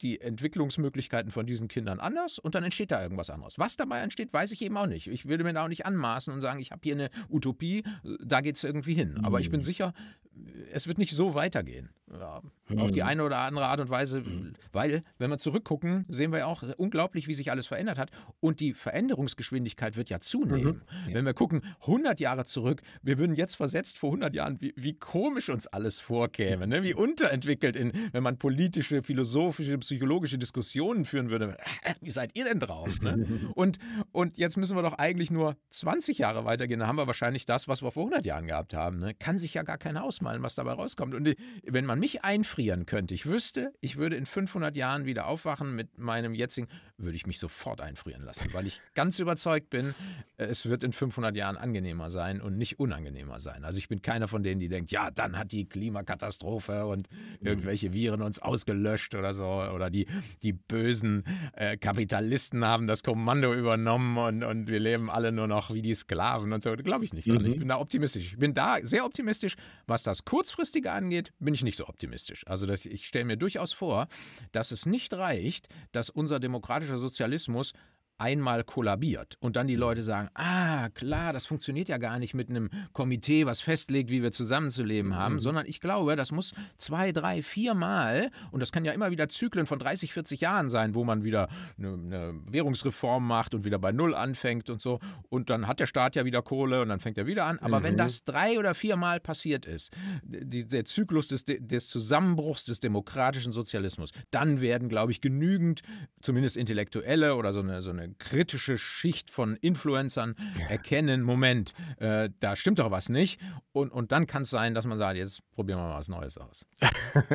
die Entwicklungsmöglichkeiten von diesen Kindern anders und dann entsteht da irgendwas anderes. Was dabei entsteht, weiß ich eben auch nicht. Ich würde mir da auch nicht anmaßen und sagen, ich habe hier eine Utopie, äh, da geht es irgendwie hin. Aber ich bin hm. sicher, äh, es wird nicht so weitergehen ja, hm. auf die mhm. eine oder andere Art und Weise, mhm. weil, wenn wir zurückgucken, sehen wir auch unglaublich, wie sich alles verändert hat. Und die Veränderungsgeschwindigkeit wird ja zunehmen. Mhm. Ja. Wenn wir gucken, 100 Jahre zurück, wir würden jetzt versetzt vor 100 Jahren, wie, wie komisch uns alles vorkäme, ne? wie unterentwickelt, in, wenn man politische, philosophische, psychologische Diskussionen führen würde. Wie seid ihr denn drauf? Ne? Und, und jetzt müssen wir doch eigentlich nur 20 Jahre weitergehen. Dann haben wir wahrscheinlich das, was wir vor 100 Jahren gehabt haben. Ne? Kann sich ja gar keiner ausmalen, was dabei rauskommt. Und äh, wenn man mich mich einfrieren könnte, ich wüsste, ich würde in 500 Jahren wieder aufwachen mit meinem jetzigen, würde ich mich sofort einfrieren lassen, weil ich ganz überzeugt bin, es wird in 500 Jahren angenehmer sein und nicht unangenehmer sein. Also ich bin keiner von denen, die denkt, ja, dann hat die Klimakatastrophe und mhm. irgendwelche Viren uns ausgelöscht oder so oder die, die bösen äh, Kapitalisten haben das Kommando übernommen und, und wir leben alle nur noch wie die Sklaven und so. Glaube ich nicht. Mhm. Ich bin da optimistisch. Ich bin da sehr optimistisch. Was das kurzfristige angeht, bin ich nicht so optimistisch optimistisch. Also das, ich stelle mir durchaus vor, dass es nicht reicht, dass unser demokratischer Sozialismus einmal kollabiert und dann die mhm. Leute sagen, ah, klar, das funktioniert ja gar nicht mit einem Komitee, was festlegt, wie wir zusammenzuleben haben, mhm. sondern ich glaube, das muss zwei, drei, vier Mal, und das kann ja immer wieder Zyklen von 30, 40 Jahren sein, wo man wieder eine, eine Währungsreform macht und wieder bei Null anfängt und so, und dann hat der Staat ja wieder Kohle und dann fängt er wieder an, aber mhm. wenn das drei oder vier Mal passiert ist, die, der Zyklus des, des Zusammenbruchs des demokratischen Sozialismus, dann werden, glaube ich, genügend, zumindest Intellektuelle oder so eine, so eine kritische Schicht von Influencern erkennen, Moment, äh, da stimmt doch was nicht. Und, und dann kann es sein, dass man sagt, jetzt probieren wir mal was Neues aus.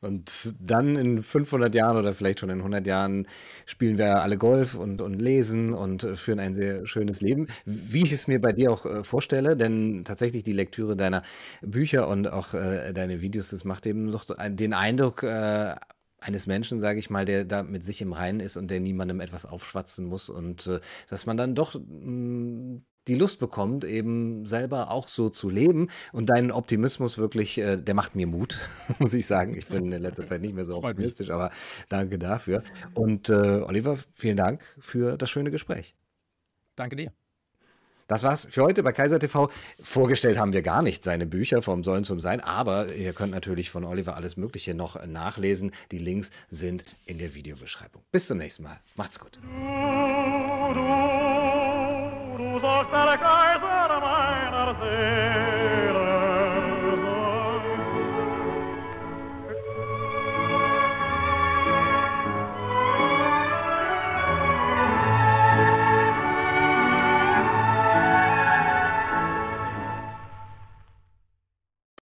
und dann in 500 Jahren oder vielleicht schon in 100 Jahren spielen wir alle Golf und, und lesen und äh, führen ein sehr schönes Leben, wie ich es mir bei dir auch äh, vorstelle, denn tatsächlich die Lektüre deiner Bücher und auch äh, deine Videos, das macht eben doch den Eindruck, äh, eines Menschen, sage ich mal, der da mit sich im Reinen ist und der niemandem etwas aufschwatzen muss und äh, dass man dann doch mh, hm, die Lust bekommt, eben selber auch so zu leben. Und deinen Optimismus wirklich, äh, der macht mir Mut, muss ich sagen. Ich bin in letzter Zeit nicht mehr so optimistisch, aber danke dafür. Und äh, Oliver, vielen Dank für das schöne Gespräch. Danke dir. Das war's für heute bei Kaiser TV. Vorgestellt haben wir gar nicht seine Bücher vom Sollen zum Sein, aber ihr könnt natürlich von Oliver alles Mögliche noch nachlesen. Die Links sind in der Videobeschreibung. Bis zum nächsten Mal. Macht's gut. Du, du, du sollst der Kaiser meiner Seele.